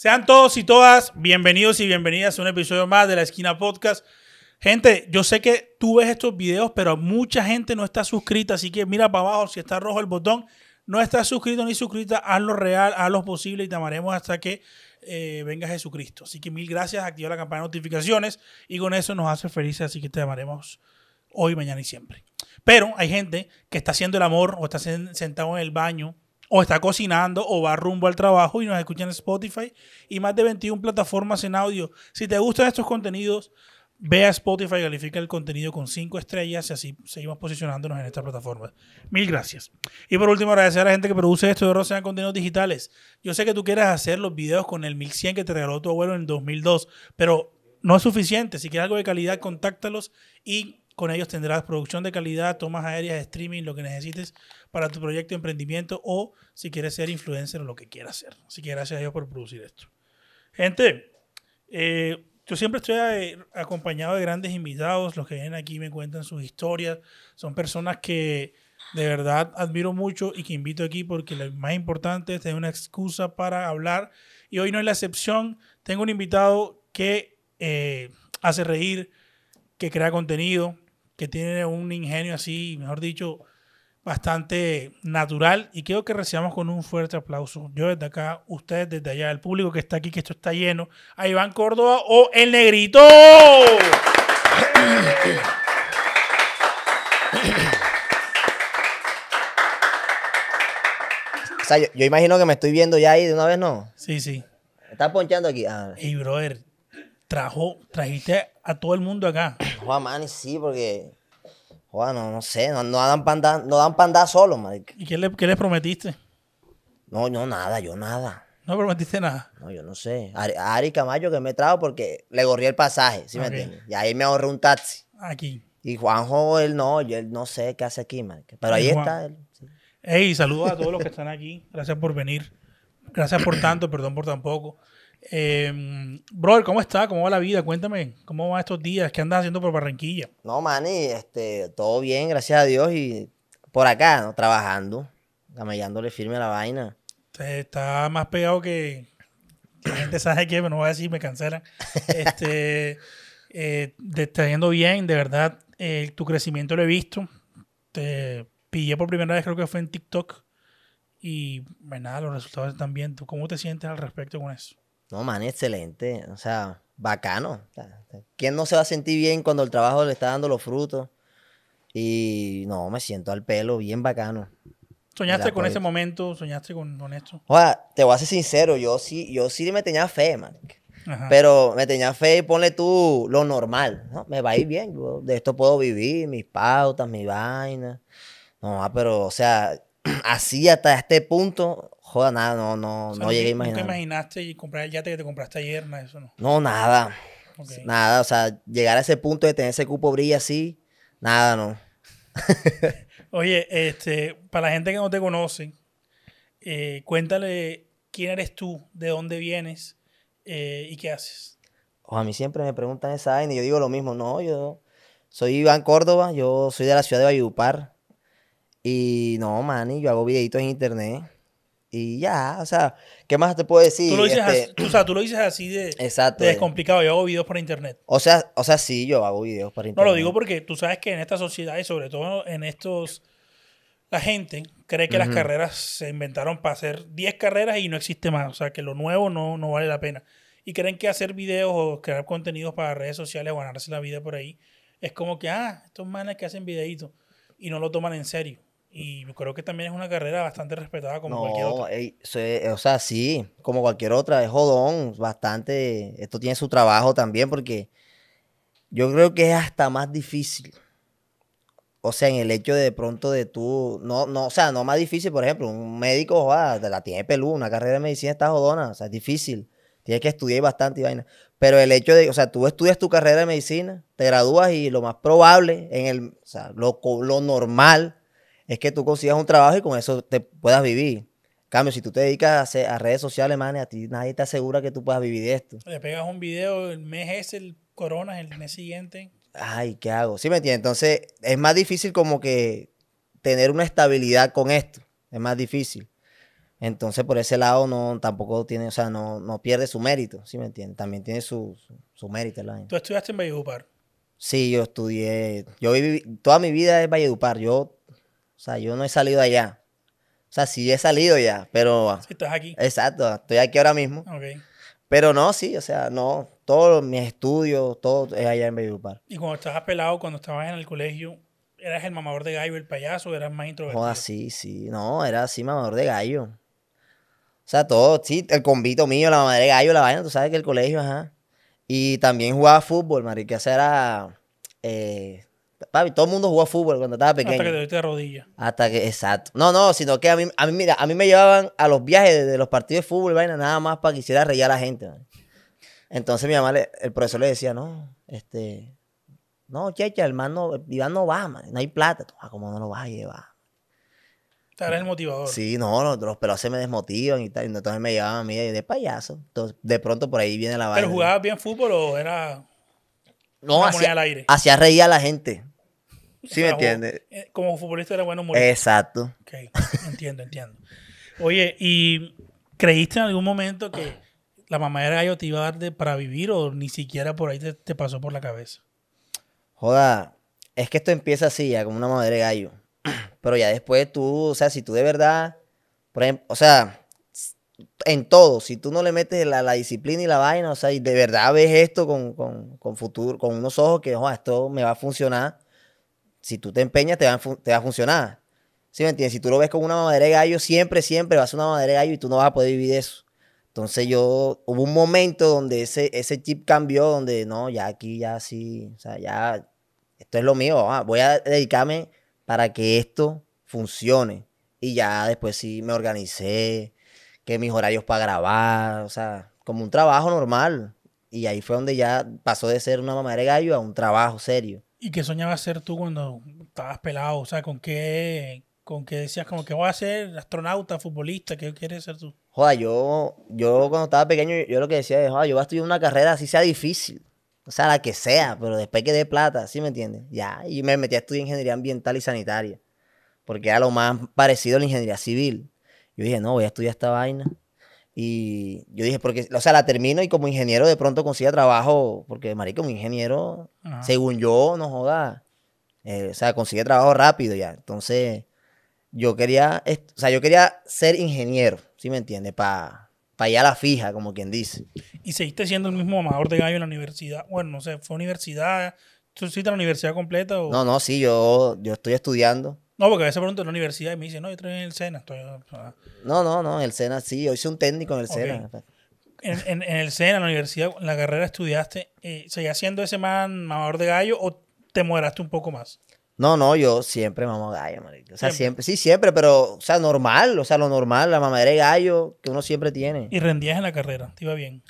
Sean todos y todas bienvenidos y bienvenidas a un episodio más de La Esquina Podcast. Gente, yo sé que tú ves estos videos, pero mucha gente no está suscrita, así que mira para abajo si está rojo el botón. No estás suscrito ni suscrita, lo real, lo posible y te amaremos hasta que eh, venga Jesucristo. Así que mil gracias, activa la campana de notificaciones y con eso nos hace felices, así que te amaremos hoy, mañana y siempre. Pero hay gente que está haciendo el amor o está sentado en el baño o está cocinando o va rumbo al trabajo y nos escucha en Spotify y más de 21 plataformas en audio. Si te gustan estos contenidos, ve a Spotify y califica el contenido con 5 estrellas y así seguimos posicionándonos en esta plataforma. Mil gracias. Y por último, agradecer a la gente que produce esto de sean Contenidos Digitales. Yo sé que tú quieres hacer los videos con el 1100 que te regaló tu abuelo en el 2002, pero no es suficiente. Si quieres algo de calidad, contáctalos y con ellos tendrás producción de calidad, tomas aéreas, streaming, lo que necesites para tu proyecto de emprendimiento o si quieres ser influencer o lo que quieras hacer. Así que gracias a Dios por producir esto. Gente, eh, yo siempre estoy eh, acompañado de grandes invitados. Los que vienen aquí me cuentan sus historias. Son personas que de verdad admiro mucho y que invito aquí porque lo más importante es tener una excusa para hablar. Y hoy no es la excepción. Tengo un invitado que eh, hace reír, que crea contenido, que tiene un ingenio así, mejor dicho, bastante natural. Y quiero que recibamos con un fuerte aplauso. Yo desde acá, ustedes desde allá, el público que está aquí, que esto está lleno, a Iván Córdoba o El Negrito. O sea, yo, imagino que me estoy viendo ya ahí de una vez, ¿no? Sí, sí. está ponchando aquí? Y ah, Ey, brother, trajo, trajiste a todo el mundo acá. Juan Manny sí, porque. Juan, no, sé, no, dan panda, no dan panda solo, marica. ¿Y qué, le, les prometiste? No, no, nada, yo nada. No prometiste nada. No, yo no sé. A, Ari Camayo que me trajo porque le gorrí el pasaje, ¿sí me entiendes? Y ahí me ahorré un taxi. Aquí. Y Juanjo, él no, yo él no sé qué hace aquí, Pero ahí está él. hey saludos a todos los que están aquí. Gracias por venir. Gracias por tanto, perdón por tampoco. Eh, ¿cómo está? ¿Cómo va la vida? Cuéntame, ¿cómo van estos días? ¿Qué andas haciendo por Barranquilla? No, man, este, todo bien, gracias a Dios. Y por acá, ¿no? Trabajando, camellándole firme a la vaina. Está más pegado que, la gente sabe que, pero no voy a decir, me cancelan. Este, eh, te está yendo bien, de verdad. Eh, tu crecimiento lo he visto. Te pillé por primera vez, creo que fue en TikTok. Y, pues nada, los resultados están bien. cómo te sientes al respecto con eso? No, man, excelente. O sea, bacano. ¿Quién no se va a sentir bien cuando el trabajo le está dando los frutos? Y no, me siento al pelo bien bacano. ¿Soñaste con ese momento? ¿Soñaste con, esto? O sea, te voy a ser sincero, yo sí, yo sí me tenía fe, man. Pero me tenía fe y ponle tú lo normal. ¿no? Me va a ir bien, de esto puedo vivir, mis pautas, mi vaina. No, pero, o sea, así hasta este punto, joda, nada, no, no, no llegué a imaginar. ¿Tú te imaginaste y comprar el que te compraste ayer? eso no. No, nada. Nada, o sea, llegar a ese punto de tener ese cupo brilla así, nada, no. Oye, este, para la gente que no te conoce, eh, cuéntale quién eres tú, de dónde vienes eh, y qué haces. O a mí siempre me preguntan esa vaina y yo digo lo mismo, no, yo soy Iván Córdoba, yo soy de la ciudad de Valledupar y no, mani, yo hago videitos en internet y ya, o sea, ¿qué más te puedo decir? Tú lo dices, este así, lo dices así de, Exacto, descomplicado. Yo hago videos para internet. O sea, o sea, sí, yo hago videos para internet. No lo digo porque tú sabes que en esta sociedad y sobre todo en estos. La gente cree que las carreras se inventaron para hacer 10 carreras y no existe más. O sea, que lo nuevo no, no vale la pena. Y creen que hacer videos o crear contenidos para redes sociales o ganarse la vida por ahí es como que, ah, estos manes que hacen videitos y no lo toman en serio. Y yo creo que también es una carrera bastante respetada como cualquier otra. o sea, sí, como cualquier otra, es jodón, bastante. Esto tiene su trabajo también porque yo creo que es hasta más difícil. O sea, en el hecho de, pronto de tú, no, no, o sea, no más difícil, por ejemplo, un médico, joder, ah, la tiene pelú, una carrera de medicina está jodona, o sea, es difícil, tienes que estudiar bastante y vaina. Pero el hecho de, o sea, tú estudias tu carrera de medicina, te gradúas y lo más probable, en el, o sea, lo, lo normal es que tú consigas un trabajo y con eso te puedas vivir. cambio, si tú te dedicas a, redes sociales, man, a ti nadie te asegura que tú puedas vivir de esto. Le pegas un video el mes es el corona el mes siguiente. Ay, ¿qué hago? Sí, me entiendes. Entonces, es más difícil como que tener una estabilidad con esto. Es más difícil. Entonces, por ese lado, no, tampoco tiene, o sea, no, no pierde su mérito, ¿sí me entiendes? También tiene su, mérito el año. ¿Tú estudiaste en Valledupar? Sí, yo estudié, yo viví, toda mi vida en Valledupar. Yo o sea, yo no he salido allá. O sea, sí he salido ya, pero... Sí, estás aquí. Exacto, estoy aquí ahora mismo. Ok. Pero no, sí, o sea, no, todos mis estudios, todo es allá en Bellupar. Y cuando estabas pelado, cuando estabas en el colegio, ¿eras el mamador de gallo, el payaso, o eras más introvertido? Oh, sí, sí, no, era así mamador de gallo. O sea, todo, sí, el convito mío, la madre de gallo, la vaina, tú sabes que el colegio, ajá. Y también jugaba fútbol, marica, era... Eh, Papi, todo el mundo jugó fútbol cuando estaba pequeño. Hasta que te de rodillas. Hasta que, exacto. No, no, sino que a mí, a mí, mira, a mí me llevaban a los viajes de, los partidos de fútbol, vaina, nada más para quisiera hiciera reír a la gente. Entonces mi mamá, el profesor le decía, no, este, no, checha, el man no, Iván no va, no hay plata. Ah, ¿cómo no lo vas a llevar? era el motivador. Sí, no, los, los pelos se me desmotivan y tal. Entonces me llevaban a mí de payaso. Entonces, de pronto por ahí viene la vaina. ¿Pero jugaba bien fútbol o era.? No, hacía reír a la gente. Sí, me entiende. Eh, como futbolista era bueno morir. Exacto. Ok, entiendo, entiendo. Oye, ¿y creíste en algún momento que la mamá gallo te iba a dar para vivir o ni siquiera por ahí te, pasó por la cabeza? Joda, es que esto empieza así, ya como una madre gallo. Pero ya después tú, o sea, si tú de verdad, por ejemplo, o sea, en todo, si tú no le metes la, disciplina y la vaina, o sea, y de verdad ves esto con, futuro, con unos ojos que, joda, esto me va a funcionar, si tú te empeñas, te va, te va a funcionar. ¿Sí me entiendes? Si tú lo ves como una madera de gallo, siempre, siempre vas a una madre de gallo y tú no vas a poder vivir eso. Entonces yo, hubo un momento donde ese, ese chip cambió, donde no, ya aquí, ya sí, o sea, ya, esto es lo mío, ah, voy a dedicarme para que esto funcione. Y ya después sí me organicé, que mis horarios para grabar, o sea, como un trabajo normal. Y ahí fue donde ya pasó de ser una mamá de gallo a un trabajo serio. ¿Y qué soñabas ser tú cuando estabas pelado? O sea, ¿con qué, con qué decías como que voy a ser astronauta, futbolista? ¿Qué quieres ser tú? Joder, yo, yo cuando estaba pequeño, yo, lo que decía es, joda, yo voy a estudiar una carrera así sea difícil. O sea, la que sea, pero después que dé plata, ¿sí me entiendes? Ya, y me metí a estudiar ingeniería ambiental y sanitaria, porque era lo más parecido a la ingeniería civil. Yo dije, no, voy a estudiar esta vaina y yo dije, porque, o sea, la termino y como ingeniero de pronto consiga trabajo, porque, marico, un ingeniero, según yo, no joda, eh, o sea, consigue trabajo rápido ya. Entonces, yo quería, o sea, yo quería ser ingeniero, ¿sí me entiendes? Para pa a la fija, como quien dice. ¿Y seguiste siendo el mismo amador de gallo en la universidad? Bueno, no sé, ¿fue universidad? ¿Tú a la universidad completa? O... No, no, sí, yo, yo estoy estudiando. No, porque a veces pregunto en la universidad y me dicen, no, yo estoy en el SENA. No, no, no, en el SENA sí, yo hice un técnico en el SENA. En, el SENA, en la universidad, en la carrera estudiaste, eh, ¿seguías siendo ese man mamador de gallo o te moderaste un poco más? No, no, yo siempre mamo gallo, marico. O sea, siempre. sí, siempre, pero, o sea, normal, o sea, lo normal, la mamadera de gallo que uno siempre tiene. ¿Y rendías en la carrera? ¿Te iba bien?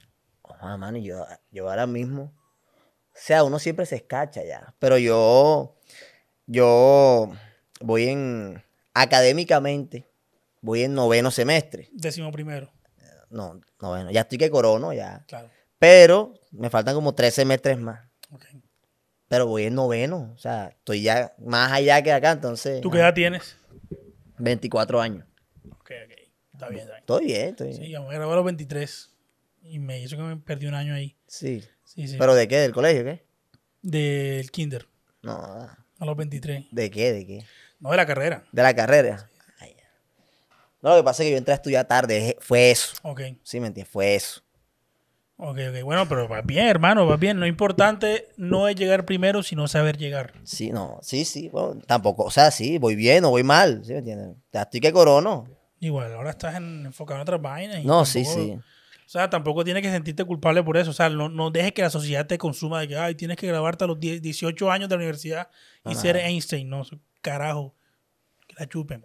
Oh, yo, yo ahora mismo, o sea, uno siempre se escacha ya, pero yo, yo, voy en, académicamente, voy en noveno semestre. Décimo primero. No, noveno. Ya estoy que corono, ya. Claro. Pero me faltan como tres semestres más. Pero voy en noveno. O sea, estoy ya más allá que acá, entonces. ¿Tú qué edad tienes? 24 años. Ok, ok. Está bien, está bien. Estoy bien, estoy bien. Sí, yo me grabé a los 23. Y me hizo que me perdí un año ahí. Sí. sí, sí. ¿Pero de qué? ¿Del colegio qué? Del kinder. No. A los 23. ¿De qué? ¿De qué? No, de la carrera. De la carrera. no, lo que pasa es que yo entré a estudiar tarde, fue eso. Ok. Sí, me entiendes, fue eso. Ok, ok, bueno, pero va bien, hermano, va bien. Lo importante no es llegar primero, sino saber llegar. Sí, no, sí, sí, tampoco, o sea, sí, voy bien o voy mal, ¿sí me entiendes? Ya estoy que corono. Igual, ahora estás en, enfocado en otras vainas. no, sí, sí. O sea, tampoco tienes que sentirte culpable por eso. O sea, no, no dejes que la sociedad te consuma de que, ay, tienes que grabarte a los 18 años de la universidad y ser Einstein, ¿no? carajo que la chupen.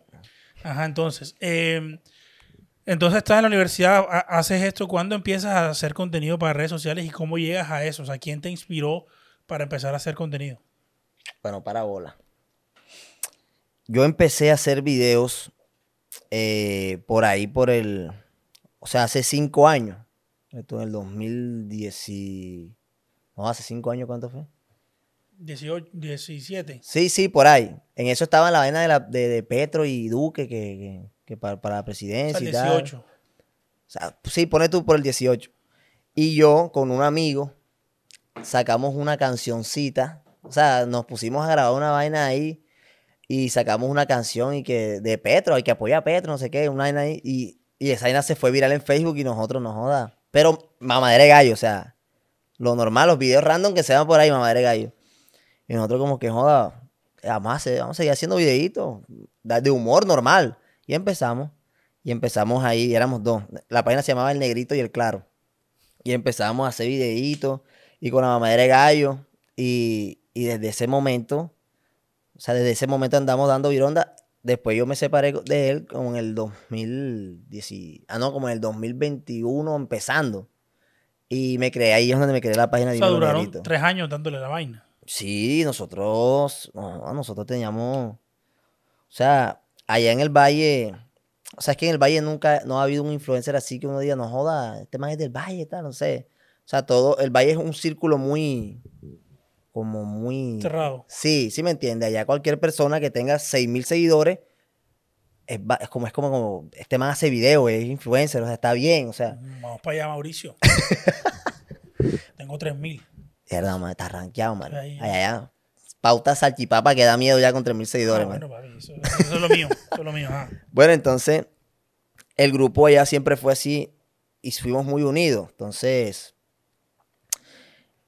Ajá, entonces. Em, entonces estás en la universidad, haces esto, ¿cuándo empiezas a hacer contenido para redes sociales y cómo llegas a eso? O sea, ¿quién te inspiró para empezar a hacer contenido? Bueno, para bola. Yo empecé a hacer videos eh, por ahí, por el... O sea, hace cinco años. Esto en el 2010... No, hace cinco años, ¿cuánto fue? 17. Sí, sí, por ahí. En eso estaba la vaina de, la, de, Petro y Duque, que, para, la presidencia. O sea, O sea, sí, pone tú por el 18. Y yo, con un amigo, sacamos una cancioncita. O sea, nos pusimos a grabar una vaina ahí y sacamos una canción y que de Petro, hay que apoyar a Petro, no sé qué, una vaina ahí. Y, esa vaina se fue viral en Facebook y nosotros nos joda. Pero mamadera de gallo, o sea, lo normal, los videos random que se van por ahí, mamadera de gallo. Y nosotros como que, joda, además vamos a seguir haciendo videitos de humor normal. Y empezamos. Y empezamos ahí, éramos dos. La página se llamaba El Negrito y El Claro. Y empezamos a hacer videitos y con la mamadera de gallo. Y, desde ese momento, o sea, desde ese momento andamos dando vironda. Después yo me separé de él como en el 2010, ah no, como en el 2021 empezando. Y me creé, ahí es donde me creé la página o sea, duraron tres años dándole la vaina. Sí, nosotros, nosotros teníamos, o sea, allá en el valle, o sea, es que en el valle nunca, no ha habido un influencer así que uno diga, no joda, este man es del valle, tal, no sé. O sea, todo, el valle es un círculo muy, como muy... Cerrado. Sí, sí me entiende. Allá cualquier persona que tenga mil seguidores, es, como, es como, este man hace video, es influencer, o sea, está bien, o sea. Vamos para allá, Mauricio. Tengo 3.000 está rankeado, man. Allá, Pauta salchipapa que da miedo ya con mil seguidores, ah, Bueno, eso, es lo mío. eso es lo mío. Bueno, entonces, el grupo allá siempre fue así y fuimos muy unidos. Entonces,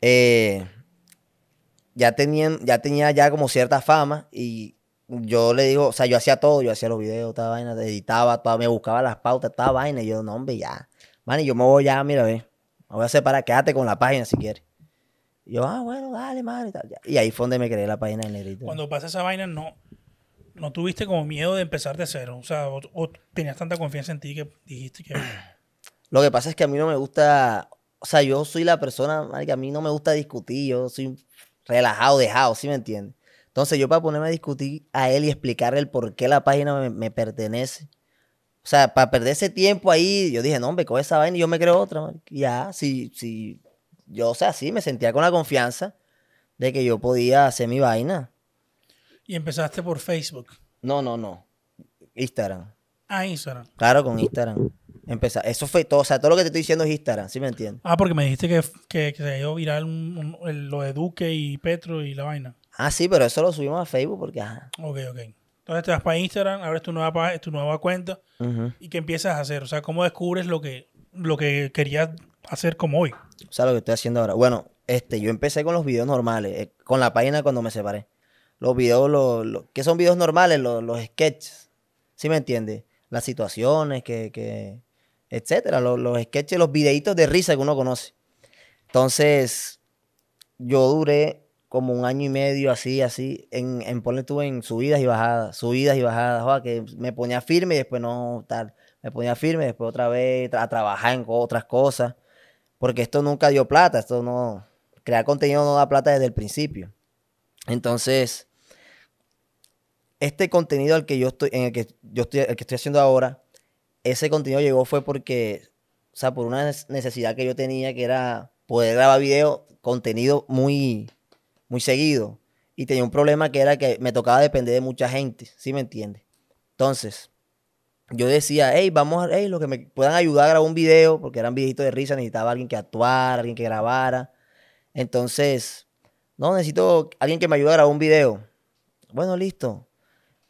eh, ya, tenían, ya tenía ya como cierta fama y yo le digo, o sea, yo hacía todo, yo hacía los videos, toda vaina, editaba, me buscaba las pautas, toda vaina, y yo, no, hombre, ya. Man, yo me voy ya, mira, ve, me voy a separar, quédate con la página si quieres yo, ah, bueno, dale, madre. Y, tal. y ahí fue donde me creé la página el negrito. Cuando pasa esa vaina, no, no tuviste como miedo de empezar de cero. O sea, o, tenías tanta confianza en ti que dijiste que. Lo que pasa es que a mí no me gusta. O sea, yo soy la persona, que a mí no me gusta discutir. Yo soy relajado, dejado, ¿sí me entiendes? Entonces, yo para ponerme a discutir a él y explicarle el por qué la página me, me pertenece. O sea, para perder ese tiempo ahí, yo dije, no, hombre, con esa vaina y yo me creo otra, Ya, si, si yo, o sea, sí, me sentía con la confianza de que yo podía hacer mi vaina. ¿Y empezaste por Facebook? No, no, no. Instagram. Ah, Instagram. Claro, con Instagram. Empezar. Eso fue todo. O sea, todo lo que te estoy diciendo es Instagram, ¿sí me entiendes? Ah, porque me dijiste que, se dio viral lo de Duque y Petro y la vaina. Ah, sí, pero eso lo subimos a Facebook porque Ok, ok. Entonces te vas para Instagram, abres tu nueva, tu nueva cuenta y que empiezas a hacer. O sea, ¿cómo descubres lo que, lo que querías hacer como hoy? O sea, lo que estoy haciendo ahora. Bueno, este, yo empecé con los videos normales, eh, con la página cuando me separé. Los videos, los, ¿Qué son videos normales? Los, sketches. ¿Sí me entiendes? Las situaciones, que, etcétera. Los, sketches, los videitos de risa que uno conoce. Entonces, yo duré como un año y medio así, así, en, en ponle tú en subidas y bajadas, subidas y bajadas, que me ponía firme y después no, tal, me ponía firme, después otra vez a trabajar en otras cosas, porque esto nunca dio plata, esto no, crear contenido no da plata desde el principio. Entonces, este contenido al que yo estoy, en el que yo estoy, que estoy haciendo ahora, ese contenido llegó fue porque, o sea, por una necesidad que yo tenía que era poder grabar video, contenido muy, muy seguido. Y tenía un problema que era que me tocaba depender de mucha gente, ¿sí me entiendes? Entonces, yo decía, hey, vamos a, hey, los que me puedan ayudar a grabar un video, porque eran viejitos de risa, necesitaba alguien que actuara, alguien que grabara. Entonces, no, necesito alguien que me ayude a grabar un video. Bueno, listo.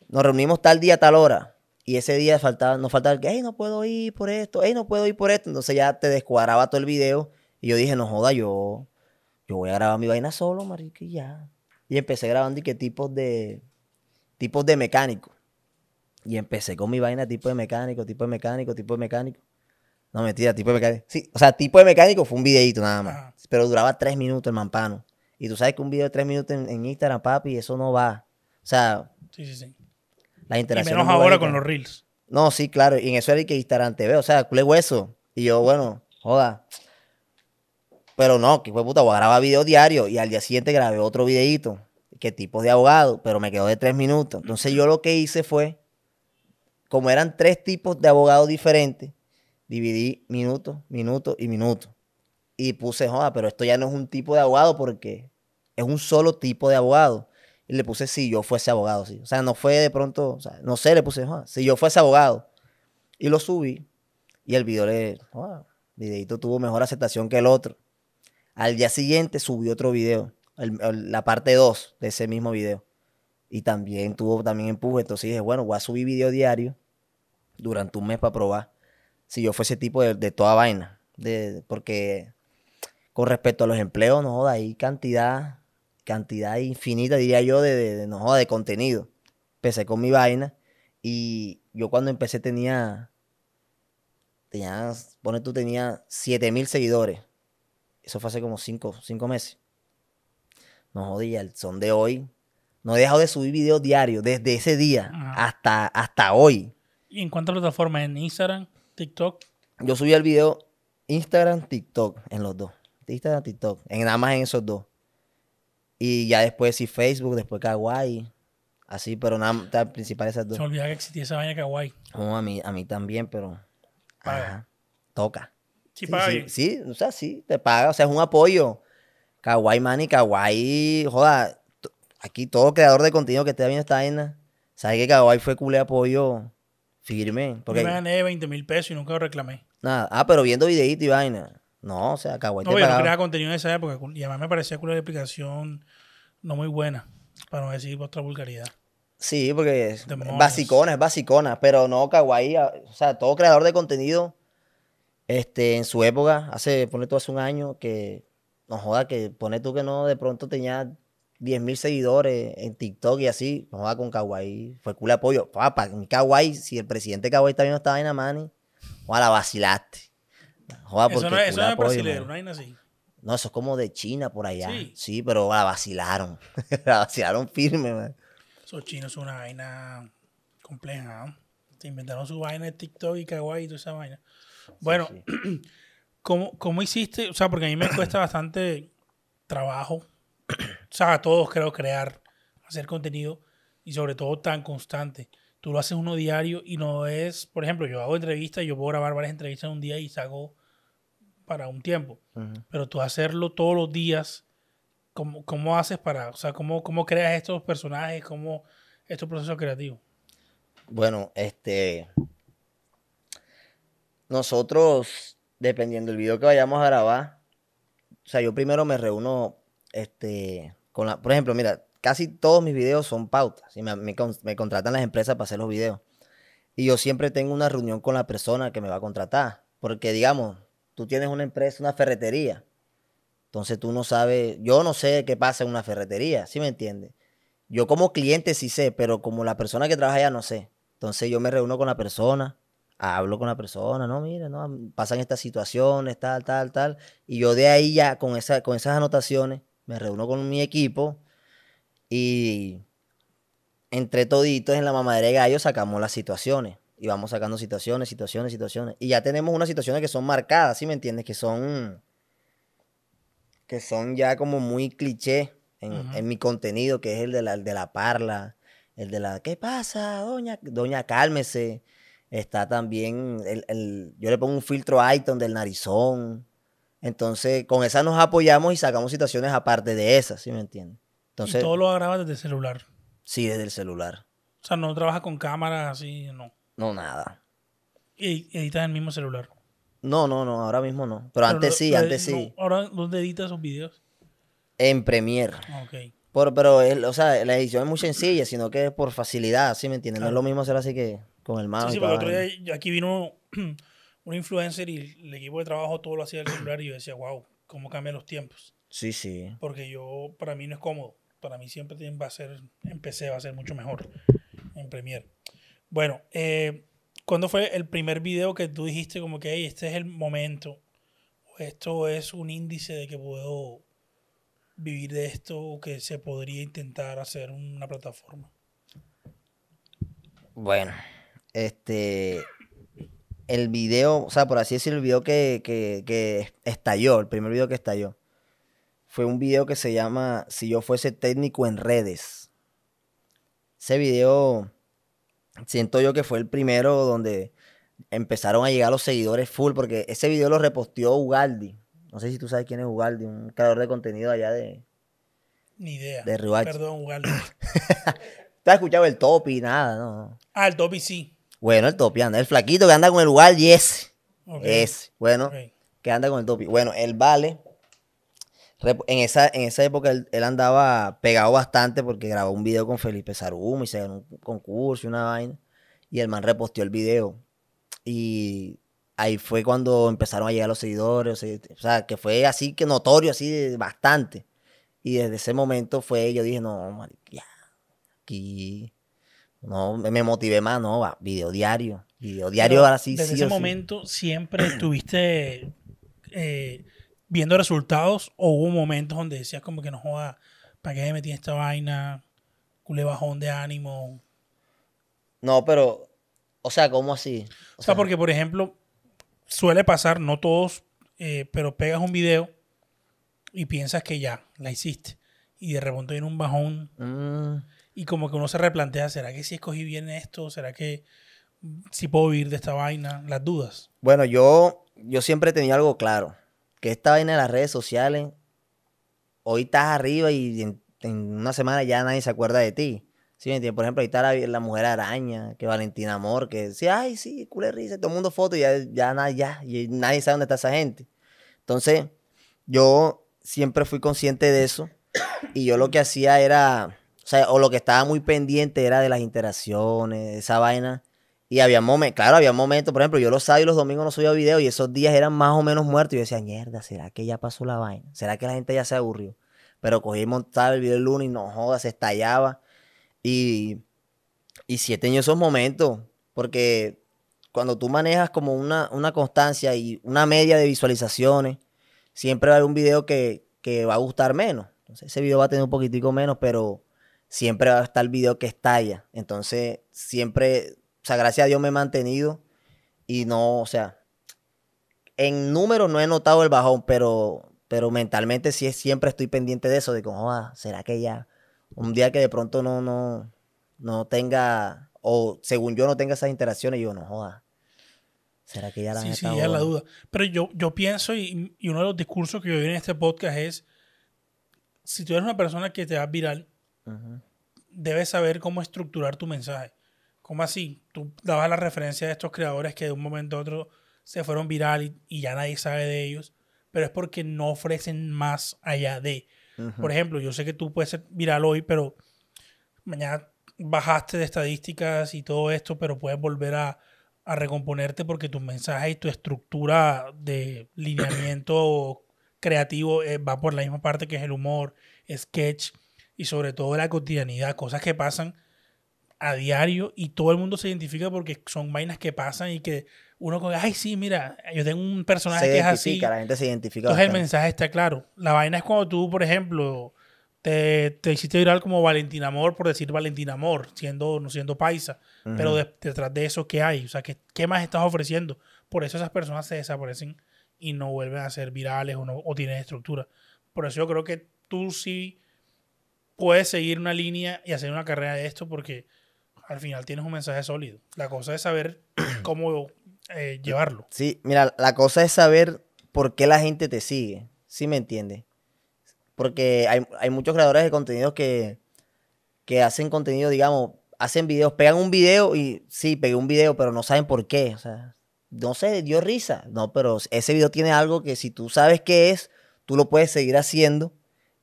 Nos reunimos tal día, tal hora. Y ese día faltaba, nos faltaba el que, hey, no puedo ir por esto, hey, no puedo ir por esto. Entonces ya te descuadraba todo el video. Y yo dije, no joda, yo, yo voy a grabar mi vaina solo, marico, y ya. Y empecé grabando y qué tipos de, tipos de mecánicos. Y empecé con mi vaina tipo de mecánico, tipo de mecánico, tipo de mecánico. No, mentira, tipo de mecánico. Sí, o sea, tipo de mecánico fue un videíto nada más. Pero duraba tres minutos el mampano. Y tú sabes que un video de tres minutos en, Instagram, papi, eso no va. O sea. Sí, sí, sí. La interacción. Y menos ahora con los reels. No, sí, claro. Y en eso era que Instagram TV, o sea, culé hueso. Y yo, bueno, joda. Pero no, que fue puta, grababa video diario y al día siguiente grabé otro videíto. Que tipo de abogado? Pero me quedó de tres minutos. Entonces yo lo que hice fue como eran tres tipos de abogados diferentes, dividí minutos, minuto y minuto. Y puse, joda, pero esto ya no es un tipo de abogado porque es un solo tipo de abogado. Y le puse, si yo fuese abogado, sí. O sea, no fue de pronto, no sé, le puse, joda, si yo fuese abogado. Y lo subí. Y el video le, joda, videito tuvo mejor aceptación que el otro. Al día siguiente subí otro video, la parte 2 de ese mismo video y también tuvo también empuje. Entonces dije, bueno, voy a subir video diario durante un mes para probar si yo fuese tipo de, toda vaina. De, porque con respecto a los empleos, no joda, hay cantidad, cantidad infinita, diría yo, de, no joda, de contenido. Empecé con mi vaina y yo cuando empecé tenía, tenía, pone tú, tenía 7000 mil seguidores. Eso fue hace como 5 meses. No jodía, el son de hoy no he dejado de subir videos diarios desde ese día hasta, hasta hoy. ¿Y en cuántas plataformas? ¿En Instagram? ¿TikTok? Yo subí el video Instagram, TikTok, en los dos. Instagram, TikTok, en, nada más en esos dos. Y ya después sí Facebook, después Kawaii. Así, pero nada más principal esas dos. Se olvidaba que existía esa vaina Kawaii. a mí, a mí también, pero. Paga. toca. Sí, sí paga. Sí, o sea, sí, te paga. O sea, es un apoyo. Kawaii, Money, Kawaii, joda, aquí todo creador de contenido que esté viendo esta vaina, sabe que Kawaii fue culé apoyo firme. Porque... Yo me gané 20 mil pesos y nunca lo reclamé. Nada, ah, pero viendo videíto y vaina. No, o sea, Kawaii no, yo no creaba contenido en esa época y además me parecía culé de explicación no muy buena, para no decir vuestra vulgaridad. Sí, porque es basicona, es basicona, pero no, Kawaii, ah, o sea, todo creador de contenido, este, en su época, hace, pone tú hace un año, que, no joda, que pone tú que no, de pronto tenía 10 mil seguidores en TikTok y así, no va con Kawaii, fue culo de apoyo. Papá, Kawaii, si el presidente Kawaii está viendo estaba en mani, o la vacilaste. Joda, eso no, eso no es brasileño, una así. No, eso es como de China por allá. Sí, pero la vacilaron. la vacilaron firme, man. Esos chinos son una vaina compleja. Te inventaron su vaina de TikTok y Kawaii y toda esa vaina. Bueno, ¿cómo hiciste? O sea, porque a mí me cuesta bastante trabajo o sea, a todos creo crear, hacer contenido y sobre todo tan constante. Tú lo haces uno diario y no es, por ejemplo, yo hago entrevistas, yo puedo grabar varias entrevistas en un día y salgo para un tiempo, pero tú hacerlo todos los días, ¿cómo, haces para, o sea, cómo, cómo creas estos personajes, cómo estos procesos creativos? Bueno, este, nosotros, dependiendo del video que vayamos a grabar, o sea, yo primero me reúno este, con la, por ejemplo, mira, casi todos mis videos son pautas y me, contratan las empresas para hacer los videos. Y yo siempre tengo una reunión con la persona que me va a contratar, porque digamos, tú tienes una empresa, una ferretería. Entonces tú no sabes, yo no sé qué pasa en una ferretería, ¿sí me entiendes? Yo como cliente sí sé, pero como la persona que trabaja allá no sé. Entonces yo me reúno con la persona, hablo con la persona, no, mira, no, pasan estas situaciones, tal, tal, tal. Y yo de ahí ya con, esa, con esas anotaciones me reúno con mi equipo y entre toditos en la mamadera de gallos sacamos las situaciones. Y vamos sacando situaciones, situaciones, situaciones. Y ya tenemos unas situaciones que son marcadas, ¿sí me entiendes? Que son. que son ya como muy cliché en, mi contenido, que es el de la, parla, el de la. ¿Qué pasa, doña? Doña, cálmese. Está también. El, yo le pongo un filtro Aiton del narizón. Entonces, con esa nos apoyamos y sacamos situaciones aparte de esas, ¿sí me entiendes? Entonces, ¿Y todo lo grabas desde el celular? Sí, desde el celular. O sea, no trabajas con cámaras así, no. No, nada. ¿Y editas en el mismo celular? No, no, no, ahora mismo no. Pero, antes sí, antes sí. ¿Ahora dónde editas esos videos? En Premiere. Ah, ok. Por, pero, o sea, la edición es muy sencilla, sino que es por facilidad, ¿sí me entiendes? No es lo mismo hacer así que con el mouse. Sí, sí, porque otro día aquí vino un influencer y el equipo de trabajo todo lo hacía el celular y yo decía, wow, cómo cambian los tiempos. Sí, sí. Porque yo, para mí no es cómodo. Para mí siempre va a ser, empecé va a ser mucho mejor en Premiere. Bueno, eh, ¿cuándo fue el primer video que tú dijiste como que, hey, este es el momento? Esto es un índice de que puedo vivir de esto o que se podría intentar hacer una plataforma. Bueno, este, el video, o sea, por así decirlo, el video que, estalló, el primer video que estalló, fue un video que se llama Si yo fuese técnico en redes. Ese video, siento yo que fue el primero donde empezaron a llegar los seguidores full, porque ese video lo reposteó Ugaldi. No sé si tú sabes quién es Ugaldi, un creador de contenido allá de... Ni idea. De Perdón, Ugaldi. has escuchado el Topi? Nada, no. Ah, el Topi sí. Bueno, el topi anda. El flaquito que anda con el lugar, y ese, Es. Bueno, que anda con el topi. Bueno, el vale. En esa, en esa época él, andaba pegado bastante porque grabó un video con Felipe Sarum y se ganó un concurso y una vaina. Y el man reposteó el video. Y ahí fue cuando empezaron a llegar los seguidores. O sea, que fue así que notorio, así bastante. Y desde ese momento fue, yo dije, no, ya aquí no, me motivé más, no, va, video diario. Video diario ahora sí. Desde sí ese momento siempre estuviste eh, viendo resultados o hubo momentos donde decías como que no joda, ¿para qué me metí en esta vaina? Cule bajón de ánimo. No, pero, o sea, ¿cómo así? O, sea, porque, por ejemplo, suele pasar, no todos, eh, pero pegas un video y piensas que ya, la hiciste. Y de repente viene un bajón. Mm y como que uno se replantea, ¿será que si escogí bien esto? ¿Será que si puedo vivir de esta vaina? Las dudas. Bueno, yo, yo siempre tenía algo claro, que esta vaina de las redes sociales, hoy estás arriba y en, una semana ya nadie se acuerda de ti. Por ejemplo, ahí está la, mujer araña, que Valentina Amor, que sí, ay, sí, culé risa, todo el mundo foto y ya, ya, ya, nadie sabe dónde está esa gente. Entonces, yo siempre fui consciente de eso y yo lo que hacía era o sea, o lo que estaba muy pendiente era de las interacciones, de esa vaina. Y había momentos, claro, había momentos, por ejemplo, yo los sábados y los domingos no subía video y esos días eran más o menos muertos. Y yo decía, mierda, ¿será que ya pasó la vaina? ¿Será que la gente ya se aburrió? Pero cogí y montaba el video el lunes y no jodas, se estallaba. Y, y sí he tenido esos momentos, porque cuando tú manejas como una, constancia y una media de visualizaciones, siempre va a haber un video que, que va a gustar menos. Entonces ese video va a tener un poquitico menos, pero siempre va a estar el video que estalla. Entonces, siempre, o sea, gracias a Dios me he mantenido y no, o sea, en número no he notado el bajón, pero, pero mentalmente sí siempre estoy pendiente de eso, de cómo va ¿será que ya un día que de pronto no, no, no tenga, o según yo no tenga esas interacciones, yo no joda. ¿Será que ya la Sí, sí, la duda. Pero yo, pienso, y, y, uno de los discursos que yo vi en este podcast es, si tú eres una persona que te va viral, debes saber cómo estructurar tu mensaje. ¿Cómo así? Tú dabas la referencia de estos creadores que de un momento a otro se fueron viral y, ya nadie sabe de ellos, pero es porque no ofrecen más allá de. Por ejemplo, yo sé que tú puedes ser viral hoy, pero mañana bajaste de estadísticas y todo esto, pero puedes volver a, a recomponerte porque tu mensaje y tu estructura de lineamiento creativo eh, va por la misma parte que es el humor, sketch y sobre todo la cotidianidad, cosas que pasan a diario y todo el mundo se identifica porque son vainas que pasan y que uno con, ay, sí, mira, yo tengo un personaje que es así. La gente se identifica. Entonces el mensaje está claro. La vaina es cuando tú, por ejemplo, te, te hiciste viral como Valentín Amor por decir Valentín Amor, siendo, no siendo paisa. Pero detrás de eso, ¿qué hay? O sea, ¿qué, ¿qué, más estás ofreciendo? Por eso esas personas se desaparecen y no vuelven a ser virales o, o tienen estructura. Por eso yo creo que tú sí puedes seguir una línea y hacer una carrera de esto porque al final tienes un mensaje sólido. La cosa es saber cómo eh, llevarlo. Sí, mira, la cosa es saber por qué la gente te sigue, ¿sí me entiende Porque hay, hay, muchos creadores de contenidos que, que hacen contenido, digamos, hacen videos, pegan un video y sí, pegué un video, pero no saben por qué. O sea, no sé, dio risa. No, pero ese video tiene algo que si tú sabes qué es, tú lo puedes seguir haciendo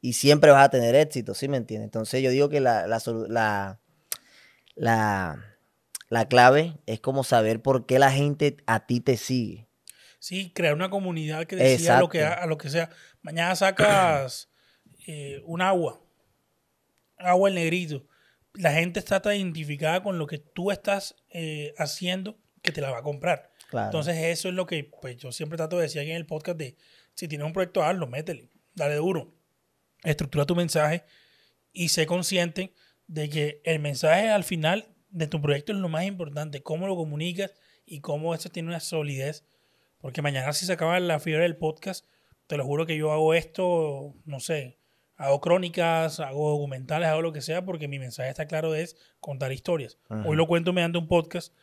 y siempre vas a tener éxito, ¿sí me entiendes? Entonces yo digo que la, la, la, la, clave es como saber por qué la gente a ti te sigue. Sí, crear una comunidad que decida lo que, a lo que sea. Mañana sacas eh, un agua, agua el negrito. La gente está tan identificada con lo que tú estás eh, haciendo que te la va a comprar. Entonces eso es lo que pues, yo siempre trato de decir aquí en el podcast de si tienes un proyecto, hazlo, métele, dale duro estructura tu mensaje y sé consciente de que el mensaje al final de tu proyecto es lo más importante, cómo lo comunicas y cómo eso tiene una solidez. Porque mañana si se acaba la fiebre del podcast, te lo juro que yo hago esto, no sé, hago crónicas, hago documentales, hago lo que sea, porque mi mensaje está claro es contar historias. Hoy lo cuento mediante un podcast,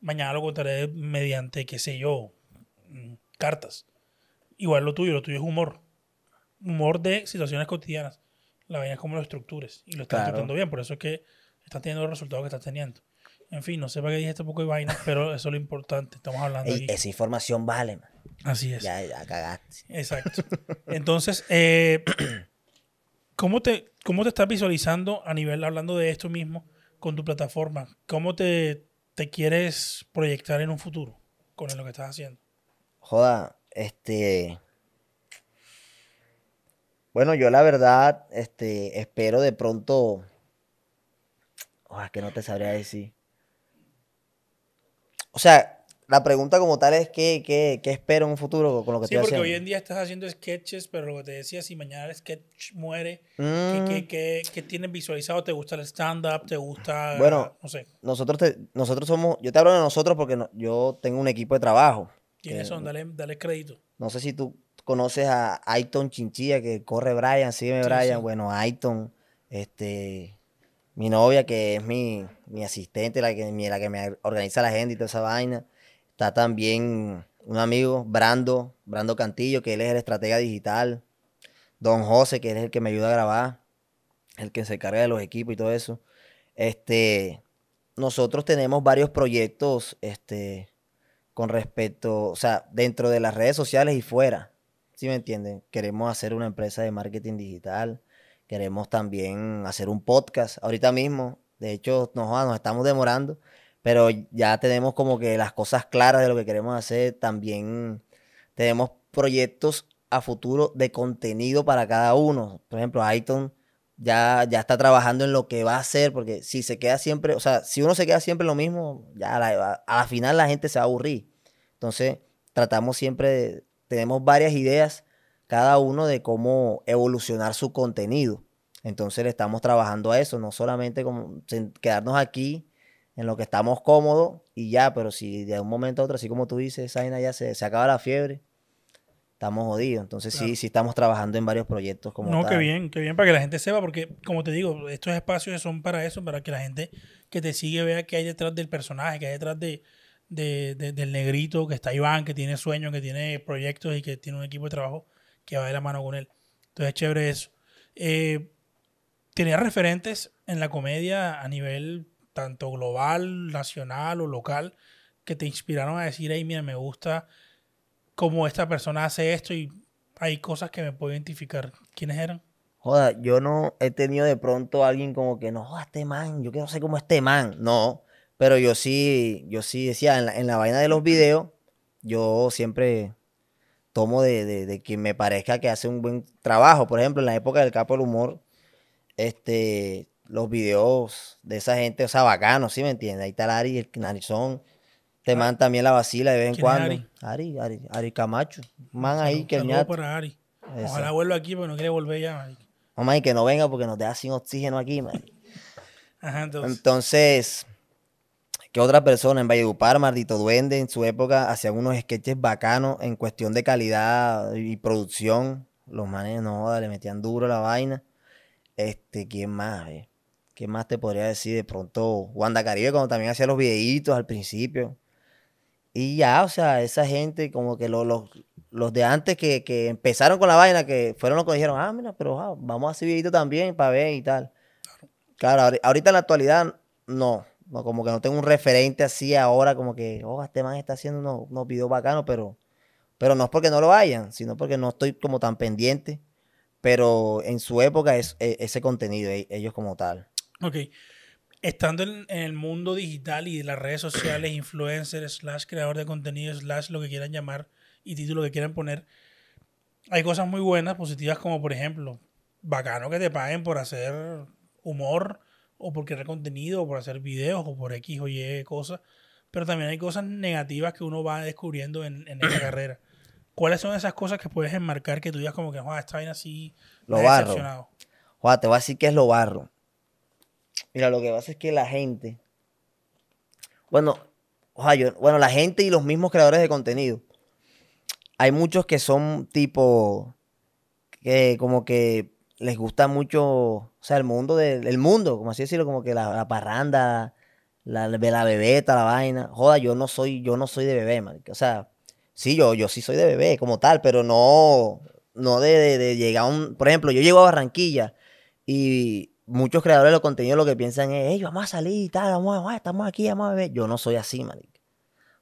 mañana lo contaré mediante, qué sé yo, mm, cartas. Igual lo tuyo, lo tuyo es humor humor de situaciones cotidianas. La vaina es como lo estructures y lo estás tratando bien, por eso es que estás teniendo los resultados que estás teniendo. En fin, no sé para qué dije este poco de vaina, pero eso es lo importante. Estamos hablando. de... Esa información vale, Así es. Ya, cagaste. Exacto. Entonces, eh, ¿cómo, te, ¿cómo te estás visualizando a nivel, hablando de esto mismo, con tu plataforma? ¿Cómo te, te quieres proyectar en un futuro con lo que estás haciendo? Joda, este. Bueno, yo la verdad, este, espero de pronto. es que no te sabría decir. O sea, la pregunta como tal es qué, qué, espero en un futuro con lo que estoy haciendo. Sí, porque hoy en día estás haciendo sketches, pero lo que te decía, si mañana el sketch muere, mm. ¿qué, tienes visualizado? ¿Te gusta el stand-up? ¿Te gusta...? Bueno, no sé. nosotros, te, nosotros somos... Yo te hablo de nosotros porque yo tengo un equipo de trabajo. ¿Quiénes son? Dale, dale crédito. No sé si tú conoces a Aiton Chinchilla, que corre Brian, sígueme sí, Brian. Bueno, Aiton, este, mi novia, que es mi, mi asistente, la que, la que me organiza la agenda y toda esa vaina. Está también un amigo, Brando, Brando Cantillo, que él es el estratega digital. Don José, que es el que me ayuda a grabar, el que se encarga de los equipos y todo eso. Este, nosotros tenemos varios proyectos, este, con respecto, o sea, dentro de las redes sociales y fuera si me entienden? Queremos hacer una empresa de marketing digital, queremos también hacer un podcast ahorita mismo, de hecho nos, ah, nos estamos demorando, pero ya tenemos como que las cosas claras de lo que queremos hacer, también tenemos proyectos a futuro de contenido para cada uno, por ejemplo, Aiton ya, ya está trabajando en lo que va a hacer, porque si se queda siempre, o sea, si uno se queda siempre lo mismo, ya a la, final la gente se va a aburrir. Entonces, tratamos siempre de, tenemos varias ideas, cada uno de cómo evolucionar su contenido. Entonces le estamos trabajando a eso, no solamente como quedarnos aquí en lo que estamos cómodos y ya, pero si de un momento a otro, así como tú dices, Zaina, ya se, acaba la fiebre, estamos jodidos. Entonces sí, sí estamos trabajando en varios proyectos como No, qué bien, qué bien para que la gente sepa, porque como te digo, estos espacios son para eso, para que la gente que te sigue vea qué hay detrás del personaje, qué hay detrás de, de, del negrito, que está Iván, que tiene sueños, que tiene proyectos y que tiene un equipo de trabajo que va de la mano con él. Entonces es chévere eso. Eh, tenía referentes en la comedia a nivel tanto global, nacional o local, que te inspiraron a decir, hey, mira, me gusta cómo esta persona hace esto y hay cosas que me puedo identificar. ¿Quiénes eran? Joda, yo no he tenido de pronto alguien como que, no, este man, yo quiero ser como este man. No, pero yo sí, yo sí decía, en la, vaina de los videos, yo siempre tomo de, de, quien me parezca que hace un buen trabajo. Por ejemplo, en la época del Capo del Humor, este, los videos de esa gente, o sea, bacanos, ¿sí me entiendes? Ahí está el Ari, el Narizón. Te este ah, mandan también la vacila de vez en cuando. Ari? Ari? Ari, Camacho. Man ahí que... que no. para Ari. Ojalá vuelva aquí, pero no quiere volver ya, No, Mamá, y que no venga porque nos deja sin oxígeno aquí, man. entonces. Entonces, que otra persona en Valledupar, Maldito Duende, en su época hacían unos sketches bacanos en cuestión de calidad y producción. Los manes, no, le metían duro la vaina. Este, ¿quién más? Eh? ¿Qué más te podría decir? De pronto, Wanda Caribe, cuando también hacía los videitos al principio. Y ya, o sea, esa gente, como que los, de antes que, empezaron con la vaina, que fueron los que dijeron, ah, mira, pero ah, vamos a hacer videitos también para ver y tal. Claro, ahorita en la actualidad, no como que no tengo un referente así ahora, como que, oh, este man está haciendo unos, videos bacanos, pero, pero no es porque no lo hayan, sino porque no estoy como tan pendiente. Pero en su época es, e, ese contenido, e, ellos como tal. Ok. Estando en, el mundo digital y de las redes sociales, influencers, slash creador de contenido, slash lo que quieran llamar y título que quieran poner, hay cosas muy buenas, positivas, como por ejemplo, bacano que te paguen por hacer humor o por crear contenido, o por hacer videos, o por X o Y cosas. Pero también hay cosas negativas que uno va descubriendo en, en carrera. ¿Cuáles son esas cosas que puedes enmarcar que tú digas como que, Juan, está bien así... Lo barro. Juan, te voy a decir que es lo barro. Mira, lo que pasa es que la gente... Bueno, sea bueno, la gente y los mismos creadores de contenido. Hay muchos que son tipo... Que como que les gusta mucho, o sea, el mundo del el mundo, como así decirlo, como que la, la parranda, la, la, bebeta, la vaina. Joda, yo no soy, yo no soy de bebé, man. O sea, sí, yo, yo sí soy de bebé como tal, pero no, no de, de, llegar a un, por ejemplo, yo llego a Barranquilla y muchos creadores de los contenidos lo que piensan es, ellos vamos a salir y tal, vamos a, estamos aquí, vamos a beber. Yo no soy así, man.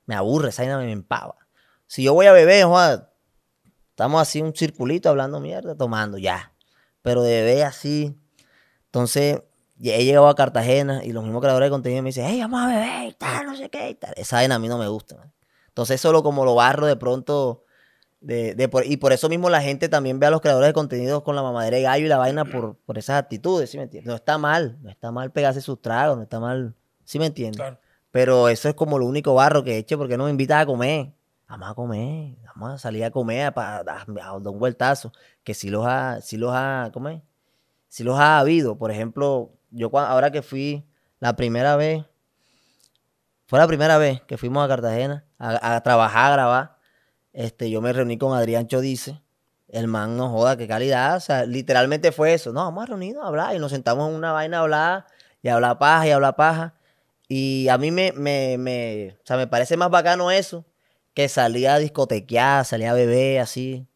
Me aburre, esa vaina me empava. Si yo voy a beber, joda, estamos así un circulito hablando mierda, tomando, ya pero de bebé así. Entonces, he llegado a Cartagena y los mismos creadores de contenido me dicen, hey, vamos a beber y tal, no sé qué y tal. Esa vaina a mí no me gusta. Entonces, solo como lo barro de pronto. De, de por, y por eso mismo la gente también ve a los creadores de contenidos con la mamadera de gallo y la vaina por, por esas actitudes, ¿sí me entiendes? No está mal, no está mal pegarse sus tragos, no está mal, ¿sí me entiendes? Pero eso es como lo único barro que he hecho porque no me invitas a comer vamos a comer, vamos a salir a comer a dar un vueltazo, que si los ha, si los ha, ¿cómo Si los ha habido, por ejemplo, yo ahora que fui la primera vez, fue la primera vez que fuimos a Cartagena a, trabajar, a grabar, este, yo me reuní con Adrián Chodice, el man no joda, qué calidad, o sea, literalmente fue eso, no, vamos a reunirnos a hablar, y nos sentamos en una vaina a hablar, y hablar paja, y hablar paja, y a mí me, me, me, me parece más bacano eso que salía a discotequear, salía a beber, así.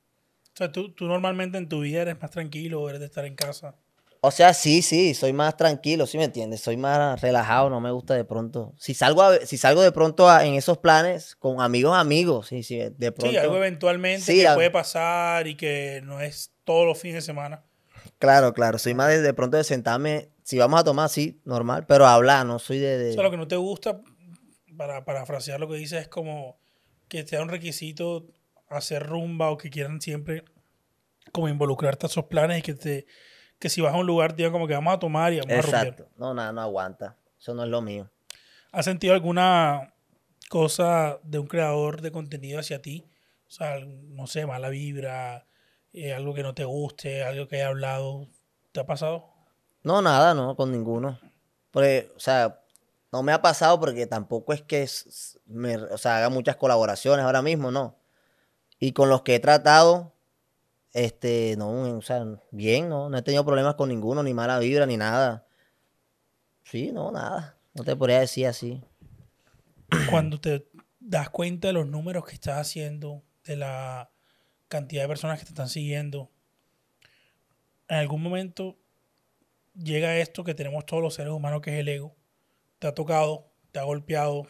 O sea, ¿tú, normalmente en tu vida eres más tranquilo eres de estar en casa. O sea, sí, sí, soy más tranquilo, ¿sí me entiendes? Soy más relajado, no me gusta de pronto. Si salgo, si salgo de pronto en esos planes con amigos, amigos, sí, sí, de pronto. Sí, algo eventualmente que puede pasar y que no es todos los fines de semana. Claro, claro, soy más de, pronto de sentarme, si vamos a tomar, sí, normal, pero hablar, no soy de... de... O lo que no te gusta, para parafrasear lo que dices, es como que sea un requisito hacer rumba o que quieran siempre como involucrarte a esos planes y que te que si vas a un lugar digan como que vamos a tomar y vamos a Exacto. No, nada, no aguanta. Eso no es lo mío. ¿Has sentido alguna cosa de un creador de contenido hacia ti? O sea, no sé, mala vibra, eh, algo que no te guste, algo que haya hablado. ¿Te ha pasado? No, nada, no, con ninguno. Porque, o sea, no me ha pasado porque tampoco es que me, haga muchas colaboraciones ahora mismo, no. Y con los que he tratado, este, no, o sea, bien, no, no he tenido problemas con ninguno, ni mala vibra, ni nada. Sí, no, nada. No te podría decir así. Cuando te das cuenta de los números que estás haciendo, de la cantidad de personas que te están siguiendo, en algún momento llega esto que tenemos todos los seres humanos, que es el ego, te ha tocado, te ha golpeado,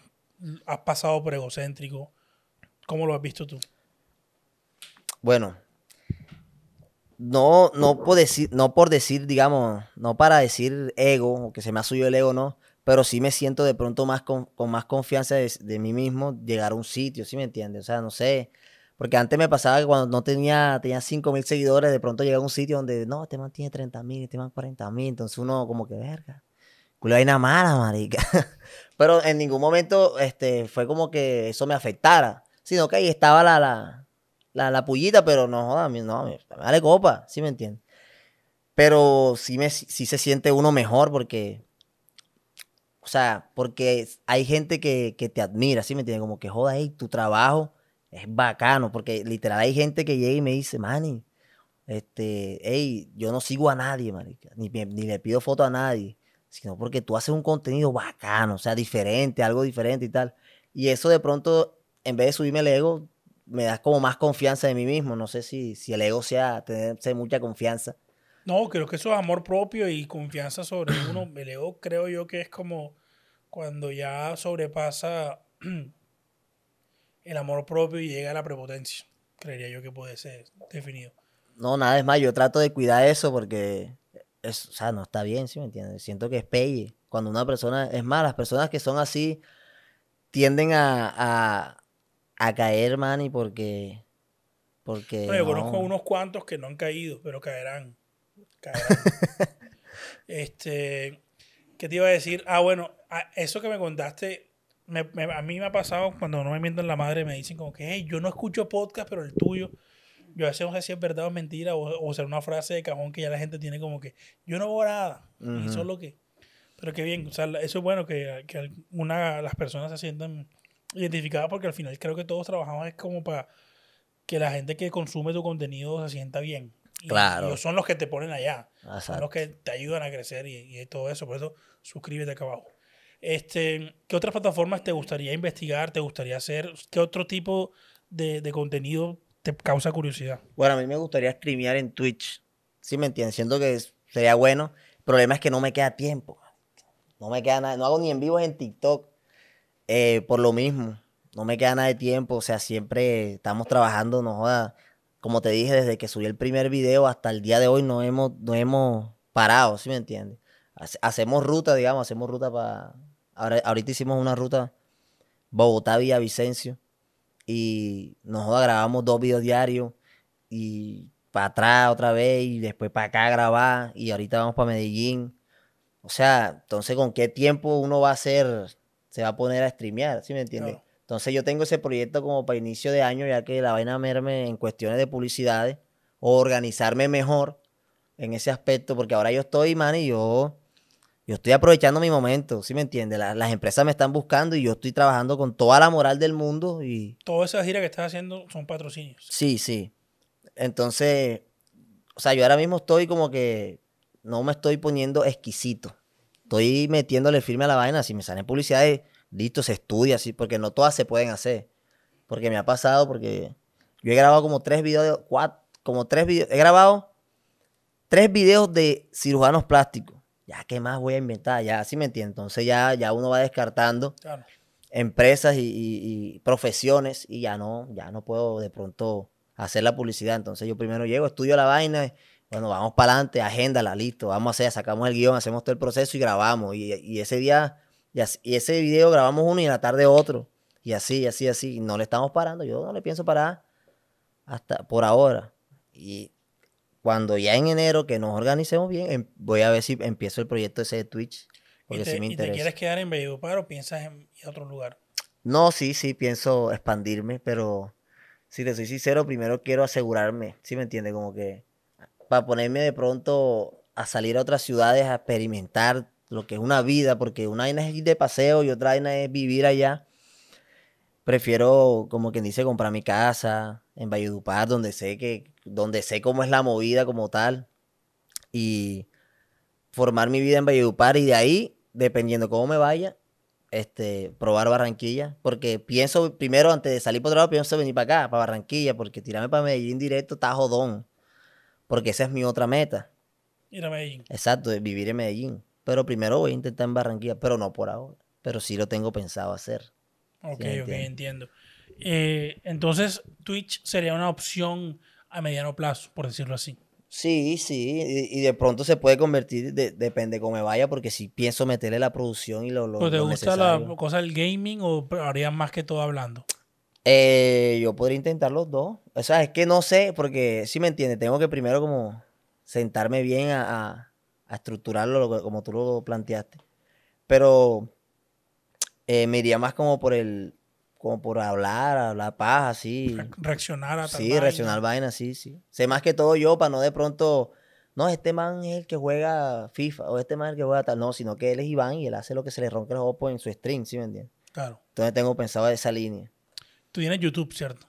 has pasado por egocéntrico. ¿Cómo lo has visto tú? Bueno, no, no por decir, no por decir, digamos, no para decir ego, que se me ha subido el ego, no, pero sí me siento de pronto más con, más confianza de, mí mismo llegar a un sitio, ¿sí me entiendes? O sea, no sé, porque antes me pasaba que cuando no tenía, tenía 5 mil seguidores, de pronto llegaba a un sitio donde, no, te este mantiene 30 mil, te este man 40 mil, entonces uno como que, verga, Cullo hay mala, marica. Pero en ningún momento este, fue como que eso me afectara. Sino que ahí estaba la, la, la, pullita, pero no, joda, no, me vale copa, ¿sí me entiendes? Pero sí, me, se siente uno mejor porque, o sea, porque hay gente que, te admira, ¿sí me entiendes? Como que, joda, hey, tu trabajo es bacano, porque literal hay gente que llega y me dice, manny este, hey, yo no sigo a nadie, marica, ni, ni le pido foto a nadie sino porque tú haces un contenido bacano, o sea, diferente, algo diferente y tal. Y eso de pronto, en vez de subirme el ego, me das como más confianza en mí mismo. No sé si, si el ego sea tener mucha confianza. No, creo que eso es amor propio y confianza sobre uno. El ego creo yo que es como cuando ya sobrepasa el amor propio y llega a la prepotencia. Creería yo que puede ser definido. No, nada es más. Yo trato de cuidar eso porque o sea, no está bien, ¿sí me entiendes? Siento que es pelle. Cuando una persona, es más, las personas que son así tienden a, a, caer, mani, porque... porque no, yo conozco conozco unos cuantos que no han caído, pero caerán. caerán. este, ¿Qué te iba a decir? Ah, bueno, ah, eso que me contaste, a mí me ha pasado cuando no me en la madre, me dicen como que, yo no escucho podcast, pero el tuyo... Yo a veces no sé si es verdad o mentira o, o una frase de cajón que ya la gente tiene como que yo no voy nada. Y que. Pero qué bien, o sea, eso es bueno que, que las personas se sientan identificadas porque al final creo que todos trabajamos es como para que la gente que consume tu contenido se sienta bien. Y claro. son los que te ponen allá. Son los que te ayudan a crecer y, y, todo eso. Por eso, suscríbete acá abajo. Este, ¿Qué otras plataformas te gustaría investigar? ¿Te gustaría hacer? ¿Qué otro tipo de, de contenido causa curiosidad. Bueno, a mí me gustaría streamear en Twitch. si me entiendes. Siento que sería bueno. El problema es que no me queda tiempo. No me queda nada. No hago ni en vivos en TikTok. Eh, por lo mismo. No me queda nada de tiempo. O sea, siempre estamos trabajando, no joda. Como te dije, desde que subí el primer video hasta el día de hoy no hemos, no hemos parado, si me entiendes? Hacemos ruta, digamos, hacemos ruta para... ahorita hicimos una ruta bogotá vía Vicencio, y nos grabamos dos videos diarios y para atrás otra vez y después para acá grabar y ahorita vamos para Medellín. O sea, entonces con qué tiempo uno va a hacer, se va a poner a streamear, ¿sí me entiendes? Entonces yo tengo ese proyecto como para inicio de año, ya que la vaina merme en cuestiones de publicidades o organizarme mejor en ese aspecto, porque ahora yo estoy, man, y yo yo estoy aprovechando mi momento, ¿sí me entiendes? las empresas me están buscando y yo estoy trabajando con toda la moral del mundo y... Todas esas giras que estás haciendo son patrocinios. Sí, sí. Entonces, o sea, yo ahora mismo estoy como que no me estoy poniendo exquisito. Estoy metiéndole firme a la vaina. Si me salen publicidades, listo, se estudia, así, porque no todas se pueden hacer. Porque me ha pasado, porque yo he grabado como tres videos, cuatro, como tres videos, he grabado tres videos de cirujanos plásticos ya, ¿qué más voy a inventar? Ya, así me entiendes? Entonces ya, ya uno va descartando empresas y, profesiones y ya no, ya no puedo de pronto hacer la publicidad. Entonces yo primero llego, estudio la vaina, eh, bueno, vamos para adelante, la listo, vamos a hacer, sacamos el guión, hacemos todo el proceso y grabamos. Y, ese día, y, ese video grabamos uno y en la tarde otro. Y así, así, así. No le estamos parando, yo no le pienso parar hasta por ahora. Y cuando ya en enero que nos organicemos bien, em, voy a ver si empiezo el proyecto ese de Twitch. Porque me interesa. te quieres quedar en Valledupar o piensas en otro lugar? No, sí, sí, pienso expandirme, pero si te soy sincero, primero quiero asegurarme, ¿sí me entiendes? Como que para ponerme de pronto a salir a otras ciudades a experimentar lo que es una vida, porque una es ir de paseo y otra es vivir allá. Prefiero, como quien dice, comprar mi casa en Valledupar, donde sé que, donde sé cómo es la movida como tal y formar mi vida en Valledupar y de ahí, dependiendo cómo me vaya, este, probar Barranquilla, porque pienso primero, antes de salir por otro lado, pienso venir para acá, para Barranquilla, porque tirarme para Medellín directo está jodón, porque esa es mi otra meta. Ir a Medellín. Exacto, vivir en Medellín, pero primero voy a intentar en Barranquilla, pero no por ahora, pero sí lo tengo pensado hacer. Ok, ok, entiendo. Eh, entonces, Twitch sería una opción a mediano plazo, por decirlo así. Sí, sí, y, de pronto se puede convertir, de, depende cómo me vaya, porque si pienso meterle la producción y lo... lo pues, te gusta la cosa del gaming o harías más que todo hablando? Eh, yo podría intentar los dos. O sea, es que no sé, porque si me entiendes, tengo que primero como sentarme bien a, estructurarlo como tú lo planteaste. Pero eh, me iría más como por el, como por hablar, hablar paz, así... reaccionar a tal Sí, reaccionar vaina, sí, sí. Sé más que todo yo para no de pronto, no, este man es el que juega FIFA o este man es el que juega tal. No, sino que él es Iván y él hace lo que se le ronque los ojos en su stream, ¿sí me entiendes? Claro. Entonces tengo pensado esa línea. Tú tienes YouTube, ¿cierto?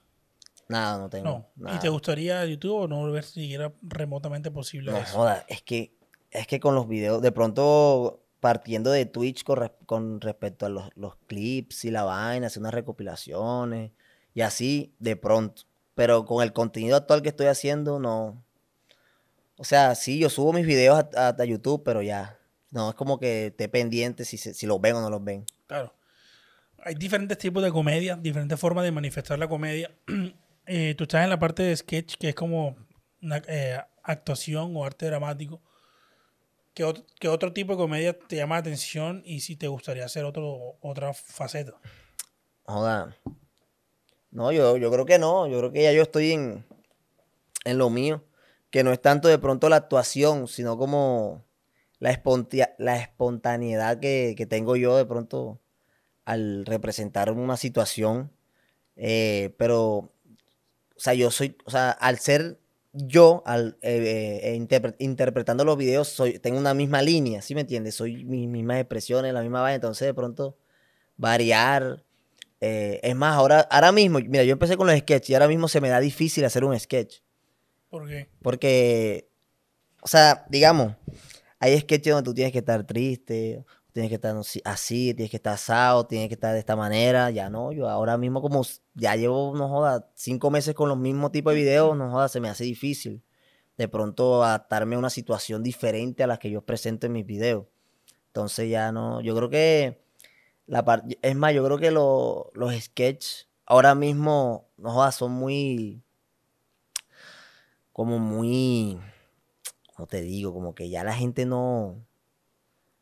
Nada, no tengo. No. ¿Y te gustaría YouTube o no volver era remotamente posible? eso? No, es que, es que con los videos, de pronto partiendo de Twitch con, respecto a los, clips y la vaina, hacer unas recopilaciones y así de pronto. Pero con el contenido actual que estoy haciendo, no. O sea, sí, yo subo mis videos a, YouTube, pero ya. No, es como que esté pendiente si, si los ven o no los ven. Claro. Hay diferentes tipos de comedia, diferentes formas de manifestar la comedia. Eh, tú estás en la parte de sketch, que es como una eh, actuación o arte dramático. ¿Qué otro, tipo de comedia te llama la atención y si te gustaría hacer otro, otra faceta? Joda. No, yo, yo creo que no. Yo creo que ya yo estoy en, lo mío. Que no es tanto de pronto la actuación, sino como la, la espontaneidad que, tengo yo de pronto al representar una situación. Eh, pero, o sea, yo soy, o sea, al ser yo, al, eh, eh, interpretando los videos, soy, tengo una misma línea, ¿sí me entiendes? Soy mis mismas expresiones, la misma vaina, entonces de pronto variar. Eh, es más, ahora, ahora mismo, mira, yo empecé con los sketches y ahora mismo se me da difícil hacer un sketch. ¿Por qué? Porque, o sea, digamos, hay sketches donde tú tienes que estar triste, tienes que estar así, tienes que estar asado, tienes que estar de esta manera. Ya no, yo ahora mismo como ya llevo, no joda, cinco meses con los mismos tipos de videos, no joda, se me hace difícil de pronto adaptarme a una situación diferente a la que yo presento en mis videos. Entonces ya no, yo creo que la parte, es más, yo creo que los sketches ahora mismo, no joda, son muy, como muy, no te digo, como que ya la gente no,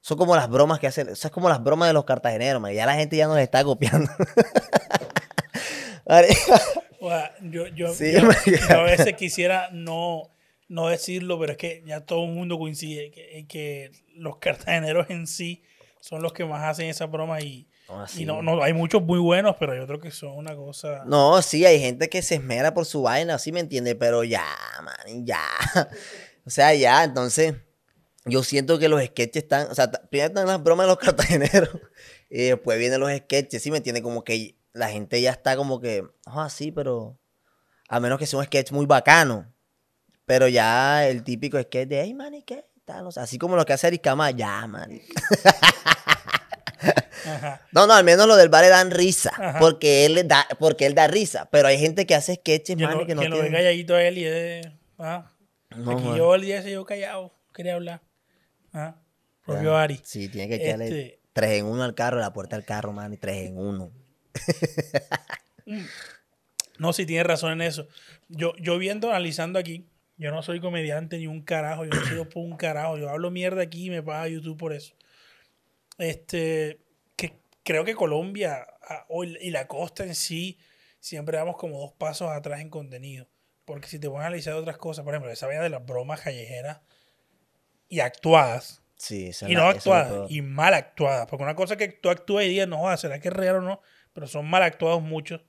son como las bromas que hacen, eso es como las bromas de los cartageneros, Ya la gente ya nos está copiando. yo, yo, a veces quisiera no, no decirlo, pero es que ya todo el mundo coincide que, que los cartageneros en sí son los que más hacen esa broma y, no, no, hay muchos muy buenos, pero hay otros que son una cosa. No, sí, hay gente que se esmera por su vaina, así me entiende, pero ya, man, ya. O sea, ya, entonces yo siento que los sketches están, o sea, primero están las bromas de los cartageneros y después vienen los sketches, ¿sí me tiene Como que la gente ya está como que, ah, oh, sí, pero a menos que sea un sketch muy bacano, pero ya el típico sketch de, hey, man, ¿y qué? Tal, o sea, así como lo que hace Aricama, ya, man. no, no, al menos lo del bar le dan risa, porque él da, porque él da risa, pero hay gente que hace sketches, man, que no que no lo calladito a él y es, ah, yo el día ese yo callado, quería hablar propio ah, Ari. Sí, tiene que este, tres en uno al carro, la puerta al carro, man y tres en uno. no, sí, tiene razón en eso. Yo, yo viendo, analizando aquí, yo no soy comediante ni un carajo, yo no soy por un carajo, yo hablo mierda aquí y me paga YouTube por eso. Este, que creo que Colombia y la costa en sí, siempre vamos como dos pasos atrás en contenido. Porque si te pones a analizar otras cosas, por ejemplo, esa vaina de las bromas callejeras, y actuadas. Sí, y no actuadas, y mal actuadas. Porque una cosa que tú actúas y digas, no, será que es real o no, pero son mal actuados muchos.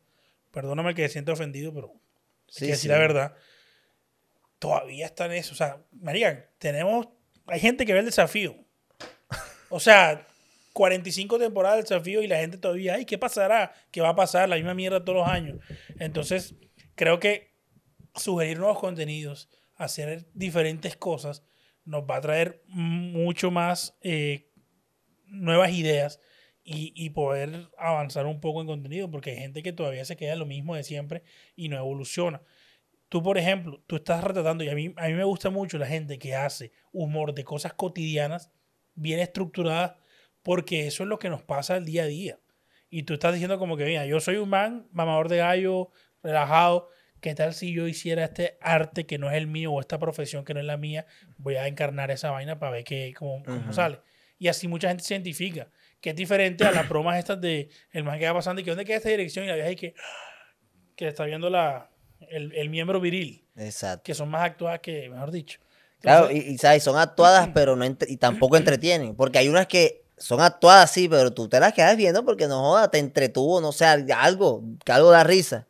Perdóname que se siento ofendido, pero sí, hay que decir la verdad. Todavía están eso. O sea, María, tenemos. Hay gente que ve el desafío. O sea, 45 temporadas del desafío y la gente todavía, ay, ¿qué pasará? ¿Qué va a pasar? La misma mierda todos los años. Entonces, creo que sugerir nuevos contenidos, hacer diferentes cosas, nos va a traer mucho más eh, nuevas ideas y, poder avanzar un poco en contenido, porque hay gente que todavía se queda lo mismo de siempre y no evoluciona. Tú, por ejemplo, tú estás retratando, y a mí, a mí me gusta mucho la gente que hace humor de cosas cotidianas bien estructuradas, porque eso es lo que nos pasa el día a día. Y tú estás diciendo como que, mira, yo soy un man, mamador de gallo, relajado, ¿qué tal si yo hiciera este arte que no es el mío o esta profesión que no es la mía? Voy a encarnar esa vaina para ver qué, cómo, sale. Y así mucha gente se identifica, que es diferente a las bromas estas de el man que va pasando y que dónde queda esta dirección y la vieja y que, que está viendo la, el, miembro viril. Exacto. Que son más actuadas que, mejor dicho. claro, y, ¿sabes? son actuadas, pero no y tampoco entretienen. Porque hay unas que son actuadas, sí, pero tú te las quedas viendo porque no joda, te entretuvo, no sé, algo, que algo da risa.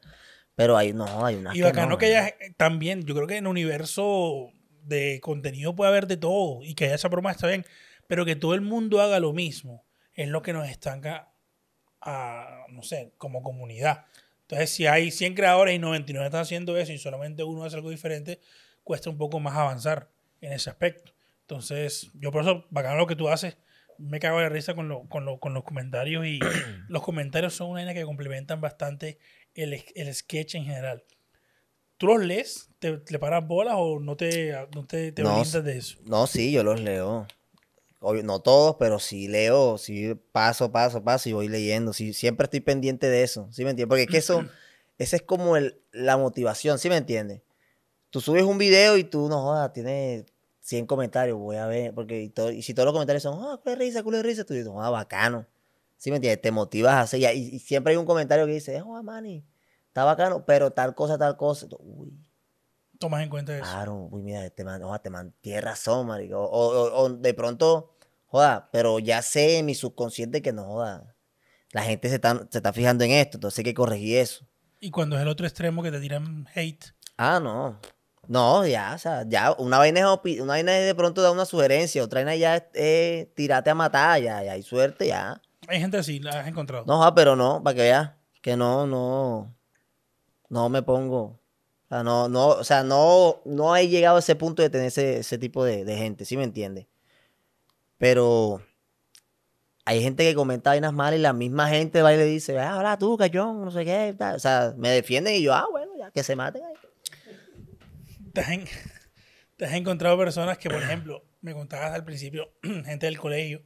Pero hay, no, hay una Y bacano que, no, haya eh, también, yo creo que en el universo de contenido puede haber de todo y que haya esa broma está bien, pero que todo el mundo haga lo mismo es lo que nos estanca a, no sé, como comunidad. Entonces, si hay 100 creadores y 99 están haciendo eso y solamente uno hace algo diferente, cuesta un poco más avanzar en ese aspecto. Entonces, yo por eso, bacano lo que tú haces, me cago de la risa con, los comentarios y los comentarios son una que complementan bastante el, sketch en general. ¿Tú los lees? ¿Te, ¿Le paras bolas o no te, no te, te de eso? No, sí, yo los leo. no todos, pero sí leo, sí paso, paso, paso y voy leyendo. Sí, siempre estoy pendiente de eso, ¿sí me entiendes? Porque que eso, esa es como el, la motivación, ¿sí me entiendes? Tú subes un video y tú, no jodas, tienes 100 comentarios, voy a ver, porque y, si todos los comentarios son, ah, culo de risa, culo de risa, tú dices, ah, bacano. ¿Sí me entiendes? Te motivas a hacer. Y, siempre hay un comentario que dice, oh, Manny, está bacano, pero tal cosa, tal cosa. Uy. Tomas en cuenta eso. Claro, uy, mira, te man, te razón, marico. O, de pronto, joda, pero ya sé en mi subconsciente que no joda. La gente se está, se está fijando en esto, entonces hay que corregir eso. Y cuando es el otro extremo que te tiran hate. Ah, no. No, ya, o sea, ya una vaina es, una vaina es de pronto da una sugerencia, otra vaina ya es eh, a matar, ya, ya hay suerte, ya. Hay gente así, la has encontrado. No, ah, pero no, para que veas que no, no, no me pongo. O sea, no, no, o sea, no, no he llegado a ese punto de tener ese, tipo de, gente, ¿sí me entiendes? Pero hay gente que comenta vainas malas y la misma gente va y le dice, ah, hola tú, cachón, no sé qué, o sea, me defienden y yo, ah, bueno, ya, que se maten ahí. ¿Te has, ¿Te has encontrado personas que, por ejemplo, me contabas al principio, gente del colegio,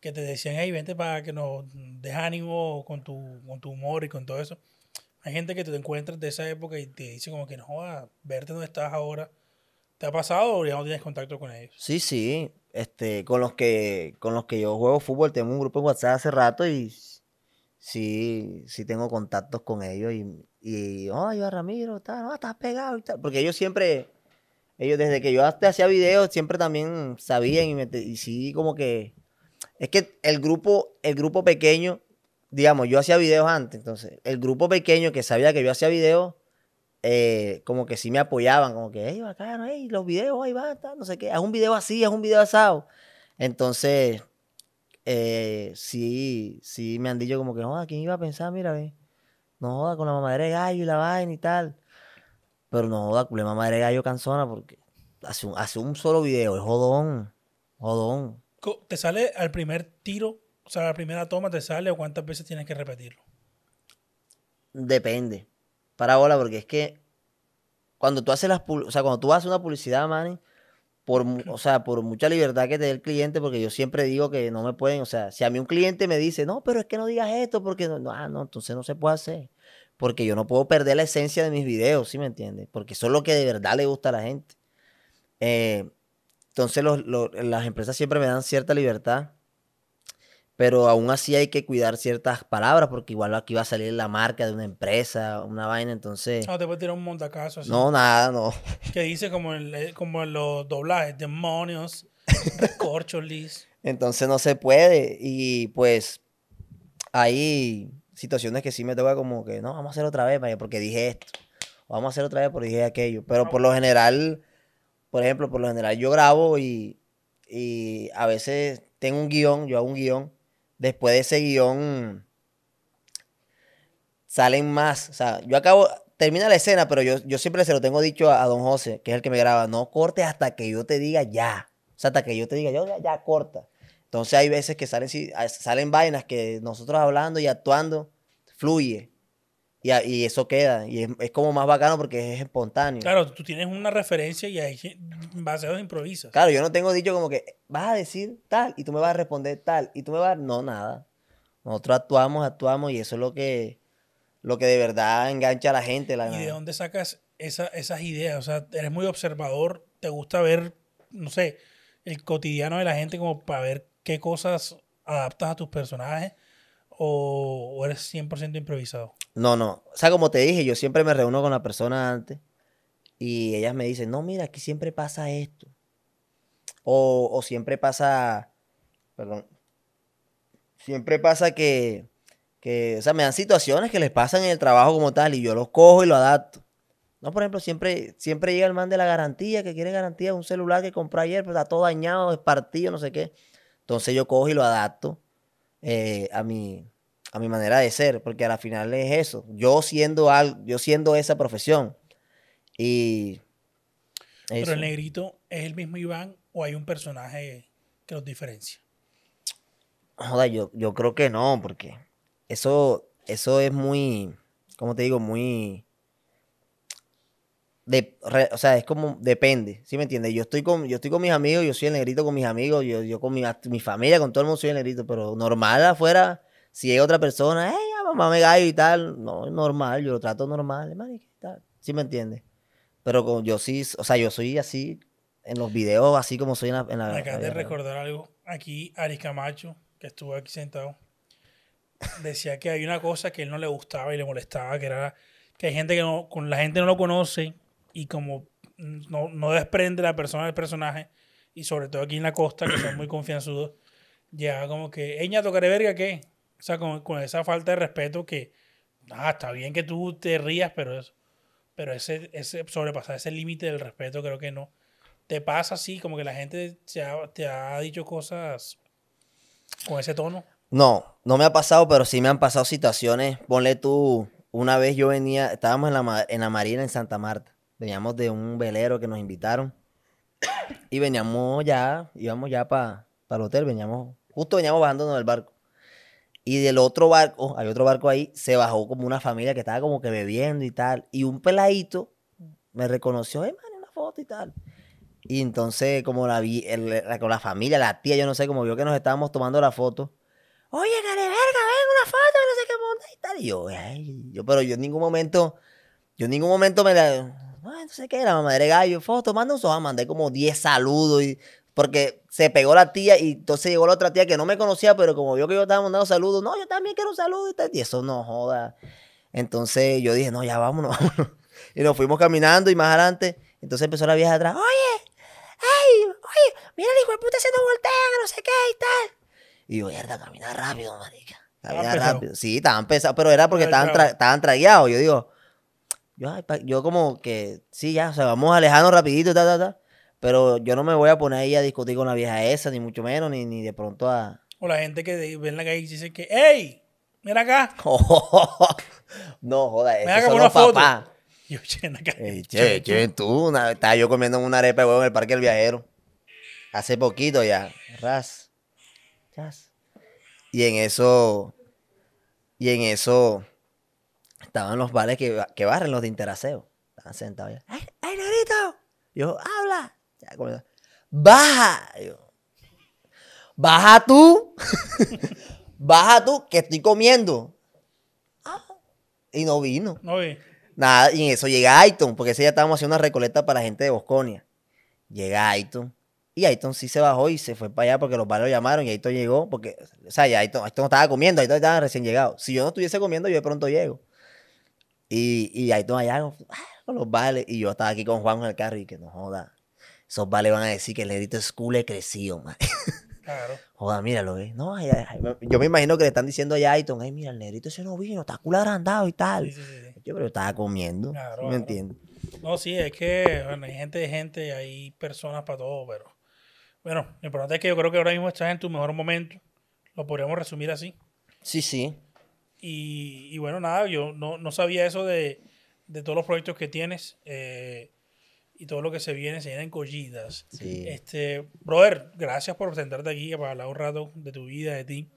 que te decían, ahí, vente para que nos des ánimo con tu, con tu humor y con todo eso. Hay gente que te encuentras de esa época y te dice como que no a verte donde estás ahora. ¿Te ha pasado o ya no tienes contacto con ellos? Sí, sí. Este, con los que, con los que yo juego fútbol, tengo un grupo en WhatsApp hace rato y sí, sí tengo contactos con ellos y, y oh, yo Ramiro, estás pegado y tal. Porque ellos siempre, ellos desde que yo hasta hacía videos, siempre también sabían y, me, y sí como que es que el grupo, el grupo pequeño, digamos, yo hacía videos antes, entonces, el grupo pequeño que sabía que yo hacía videos, eh, como que sí me apoyaban, como que, hey, bacano, hey, los videos, ahí va, no sé qué, haz un video así, es un video asado. Entonces, eh, sí, sí me han dicho como que, joda, ¿quién iba a pensar? Mira, ve, no joda con la mamadera de gallo y la vaina y tal. Pero no joda con la mamadera de gallo canzona porque hace un, hace un solo video, es jodón, jodón. ¿Te sale al primer tiro? O sea, la primera toma te sale o cuántas veces tienes que repetirlo? Depende. Para Parábola, porque es que cuando tú haces las o sea, cuando tú haces una publicidad, Manny, por, o sea, por mucha libertad que te dé el cliente, porque yo siempre digo que no me pueden, o sea, si a mí un cliente me dice, no, pero es que no digas esto, porque no, no, ah, no entonces no se puede hacer, porque yo no puedo perder la esencia de mis videos, ¿sí me entiendes? Porque eso es lo que de verdad le gusta a la gente. Eh, entonces las empresas siempre me dan cierta libertad, pero aún así hay que cuidar ciertas palabras porque igual aquí va a salir la marca de una empresa, una vaina, entonces... No, ah, te puedes tirar un montacazo No, nada, no. Que dice como, en eh, como los doblajes, demonios, Corcholis. entonces no se puede y pues hay situaciones que sí me toca como que, no, vamos a hacer otra vez, porque dije esto, vamos a hacer otra vez porque dije aquello, pero por lo general por ejemplo, por lo general yo grabo y, a veces tengo un guión, yo hago un guión, después de ese guión salen más, o sea, yo acabo, termina la escena, pero yo, siempre se lo tengo dicho a, don José, que es el que me graba, no corte hasta que yo te diga ya, o sea, hasta que yo te diga ya, ya corta. Entonces hay veces que salen, salen vainas que nosotros hablando y actuando fluye. Y, eso queda. Y es, como más bacano porque es espontáneo. Claro, tú tienes una referencia y ahí de improvisas. Claro, yo no tengo dicho como que vas a decir tal y tú me vas a responder tal y tú me vas No, nada. Nosotros actuamos, actuamos y eso es lo que, lo que de verdad engancha a la gente. ¿Y de dónde sacas esa, esas ideas? O sea, eres muy observador, te gusta ver, no sé, el cotidiano de la gente como para ver qué cosas adaptas a tus personajes o, o eres 100% improvisado. No, no. O sea, como te dije, yo siempre me reúno con la persona antes y ellas me dicen, no, mira, aquí siempre pasa esto. O, siempre pasa, perdón, siempre pasa que, que, o sea, me dan situaciones que les pasan en el trabajo como tal y yo los cojo y lo adapto. No, por ejemplo, siempre, siempre llega el man de la garantía, que quiere garantía de un celular que compró ayer, pero pues, está todo dañado, es partido, no sé qué. Entonces yo cojo y lo adapto eh, a, mi, a mi manera de ser, porque al final es eso. Yo siendo yo siendo esa profesión. Y. Pero el negrito es el mismo Iván o hay un personaje que los diferencia. Joder, yo, yo creo que no, porque eso, eso es muy, ¿cómo te digo? Muy. De, o sea, es como, depende, ¿sí me entiendes? Yo estoy con, yo estoy con mis amigos, yo soy el negrito con mis amigos, yo, yo con mi, mi familia, con todo el mundo soy el negrito, pero normal afuera, si hay otra persona, eh, mamá me gallo y tal, no, es normal, yo lo trato normal, hermano, y tal. ¿Sí me entiendes? Pero con, yo sí, o sea, yo soy así en los videos, así como soy en la. En de recordar algo. Aquí, Aris Camacho, que estuvo aquí sentado, decía que hay una cosa que él no le gustaba y le molestaba, que era que hay gente que no, con la gente no lo conoce y como no, no desprende la persona del personaje, y sobre todo aquí en la costa, que son muy confianzudos, ya como que, ella tocaré verga, ¿qué? O sea, con, con esa falta de respeto que, ah, está bien que tú te rías, pero, eso pero ese, ese sobrepasar ese límite del respeto creo que no. Te pasa así, como que la gente te ha, te ha dicho cosas con ese tono. No, no me ha pasado, pero sí me han pasado situaciones. Ponle tú, una vez yo venía, estábamos en la, en la Marina en Santa Marta. Veníamos de un velero que nos invitaron. Y veníamos ya, íbamos ya para pa el hotel, veníamos, justo veníamos bajándonos del barco. Y del otro barco, hay otro barco ahí, se bajó como una familia que estaba como que bebiendo y tal. Y un peladito me reconoció, eh, man, una foto y tal. Y entonces, como la vi, la, con la familia, la tía, yo no sé, como vio que nos estábamos tomando la foto. Oye, dale, verga, ven una foto, no sé qué monta y tal. Y yo, ay, yo, pero yo en ningún momento, yo en ningún momento me la. Ah, no, sé qué, la mamá de gallo, foto, manda un soja, mandé como 10 saludos y porque se pegó la tía y entonces llegó la otra tía que no me conocía, pero como vio que yo estaba mandando saludos, no, yo también quiero un saludo. Y eso no joda. Entonces yo dije, no, ya vámonos, vámonos. Y nos fuimos caminando y más adelante. Entonces empezó la vieja atrás, oye, ay, oye, mira el hijo puta se nos voltea, no sé qué y tal. Y yo, mierda, camina rápido, marica. Camina rápido. Sí, estaban pesados, pero era porque estaban, tra Yo digo, yo, yo como que, sí, ya, o sea, vamos alejando rapidito, ta, ta, ta. Pero yo no me voy a poner ahí a discutir con la vieja esa, ni mucho menos, ni, ni de pronto a. O la gente que ven la calle y dice que, ¡Ey! ¡Mira acá! no, joda, eso. son los papás. Yo, che, en la calle. che, che, tú, estaba yo comiendo una arepa de huevo en el Parque del Viajero. Hace poquito ya. Ras. Ras. Y en eso. Y en eso. Estaban los bares que, que barren los de Interaseo. Estaban sentados ya. ¡Ay, ay Yo, habla baja. baja tú. baja tú, que estoy comiendo. Ah. y no vino. No Nada, y en eso llega Aiton, porque ese ya estábamos haciendo una recoleta para la gente de Bosconia. Llega Aiton. Y Aiton sí se bajó y se fue para allá porque los bares lo llamaron y Aiton llegó. Porque, o sea, Aiton, estaba comiendo, Aiton estaba recién llegado. Si yo no estuviese comiendo, yo de pronto llego. Y, y Aiton allá ah, con los vales. Y yo estaba aquí con Juan en el carro y que no joda esos vales van a decir que el negrito es creció, man. Claro. Joda, míralo, ¿eh? No, yo me imagino que le están diciendo allá a Ayton, ay, mira, el negrito ese no vino, está culo agrandado y tal. Sí, sí, sí. Yo pero estaba comiendo. Claro, ¿Me No, sí, es que bueno, hay gente de gente, hay personas para todo, pero. Bueno, lo importante es que yo creo que ahora mismo estás en tu mejor momento. Lo podríamos resumir así. Sí, sí. Y, bueno, nada, yo no, no sabía eso de, de, todos los proyectos que tienes. Eh, y todo lo que se viene se llena en collitas. Este, brother, gracias por sentarte aquí para hablar un rato de tu vida, de ti.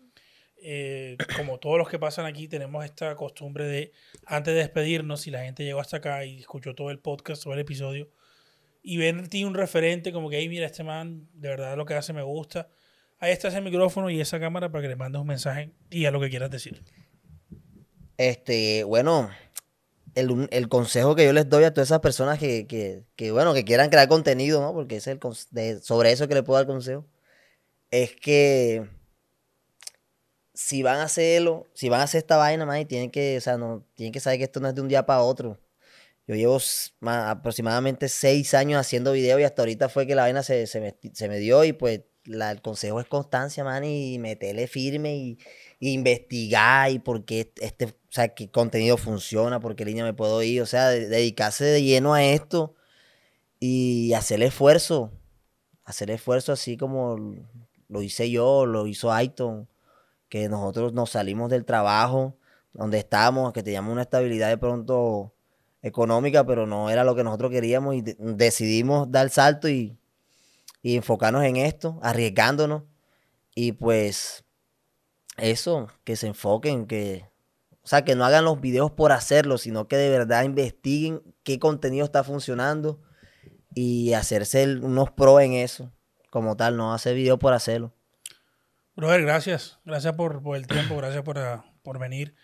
Eh, como todos los que pasan aquí, tenemos esta costumbre de, antes de despedirnos, si la gente llegó hasta acá y escuchó todo el podcast, todo el episodio, y ven en ti un referente como que, hey, mira, este man, de verdad lo que hace me gusta. Ahí está ese micrófono y esa cámara para que le mandes un mensaje y a lo que quieras decir. Este, bueno, el, consejo que yo les doy a todas esas personas que, bueno, que quieran crear contenido, ¿no? Porque es el sobre eso que les puedo dar consejo, es que si van a hacerlo, si van a hacer esta vaina, man, y tienen que, o sea, no, tienen que saber que esto no es de un día para otro. Yo llevo aproximadamente seis años haciendo videos y hasta ahorita fue que la vaina se, me, dio y pues el consejo es constancia, man, y meterle firme y, y investigar y por qué este o sea, qué contenido funciona, por qué línea me puedo ir, o sea, dedicarse de lleno a esto y hacer el esfuerzo, hacer el esfuerzo así como lo hice yo, lo hizo Aiton, que nosotros nos salimos del trabajo donde estábamos, que teníamos una estabilidad de pronto económica, pero no era lo que nosotros queríamos y decidimos dar salto y, y enfocarnos en esto, arriesgándonos. Y pues eso, que se enfoquen, que o sea, que no hagan los videos por hacerlo, sino que de verdad investiguen qué contenido está funcionando y hacerse unos pro en eso. Como tal, no hace videos por hacerlo. Brother, gracias. Gracias por, el tiempo, gracias por, ah, venir.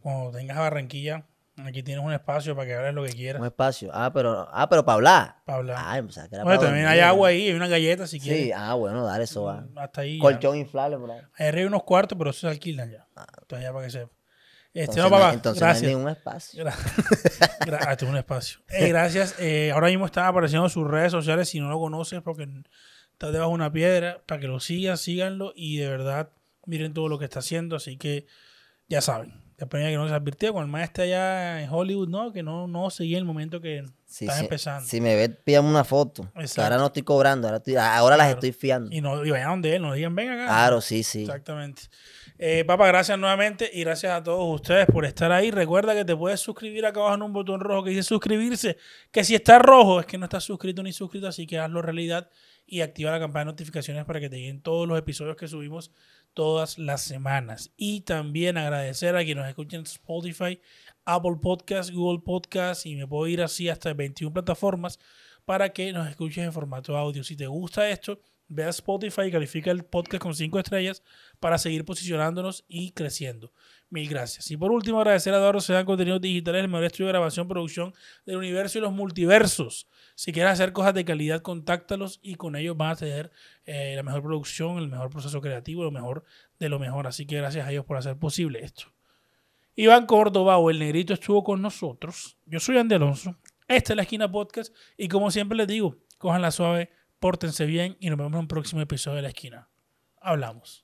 Cuando tengas a Barranquilla, Aquí tienes un espacio para que hables lo que quieras. Un espacio. Ah, pero, ah, pero para hablar. Para hablar. o sea, bueno, también hay agua ahí, hay una galleta si quieres. Sí, ah, bueno, dale eso. Hasta ahí. Colchón inflable bro. hay unos cuartos, pero eso se alquilan ya. Ah. Entonces ya para que se... Este, entonces, no, papá. Entonces hay espacio. un espacio. Eh, gracias. Eh, ahora mismo están apareciendo sus redes sociales. Si no lo conoces, porque estás debajo de una piedra, para que lo sigan, síganlo. Y de verdad, miren todo lo que está haciendo. Así que ya saben. Después de que no se advirtió, con el maestro allá en Hollywood, ¿no? Que no, no seguía el momento que está empezando. Si me ve pídame una foto. Ahora no estoy cobrando, ahora, las estoy fiando. Y, no, y donde él, no digan, ven acá. Claro, sí, sí. Exactamente. Eh, papá, gracias nuevamente y gracias a todos ustedes por estar ahí. Recuerda que te puedes suscribir acá abajo en un botón rojo que dice suscribirse, que si está rojo es que no estás suscrito ni suscrito, así que hazlo realidad y activa la campana de notificaciones para que te lleguen todos los episodios que subimos todas las semanas. Y también agradecer a quienes nos escuchen en Spotify, Apple Podcast, Google Podcast y me puedo ir así hasta 21 plataformas para que nos escuches en formato audio. Si te gusta esto, ve a Spotify y califica el podcast con 5 estrellas para seguir posicionándonos y creciendo. Mil gracias. Y por último, agradecer a Eduardo Sedán Contenidos Digitales, el mejor estudio de grabación, producción del universo y los multiversos. Si quieres hacer cosas de calidad, contáctalos y con ellos vas a tener eh, la mejor producción, el mejor proceso creativo, lo mejor de lo mejor. Así que gracias a ellos por hacer posible esto. Iván Córdoba o el negrito estuvo con nosotros. Yo soy Andy Alonso. Esta es la esquina podcast y como siempre les digo, cojan la suave, pórtense bien y nos vemos en un próximo episodio de la esquina. Hablamos.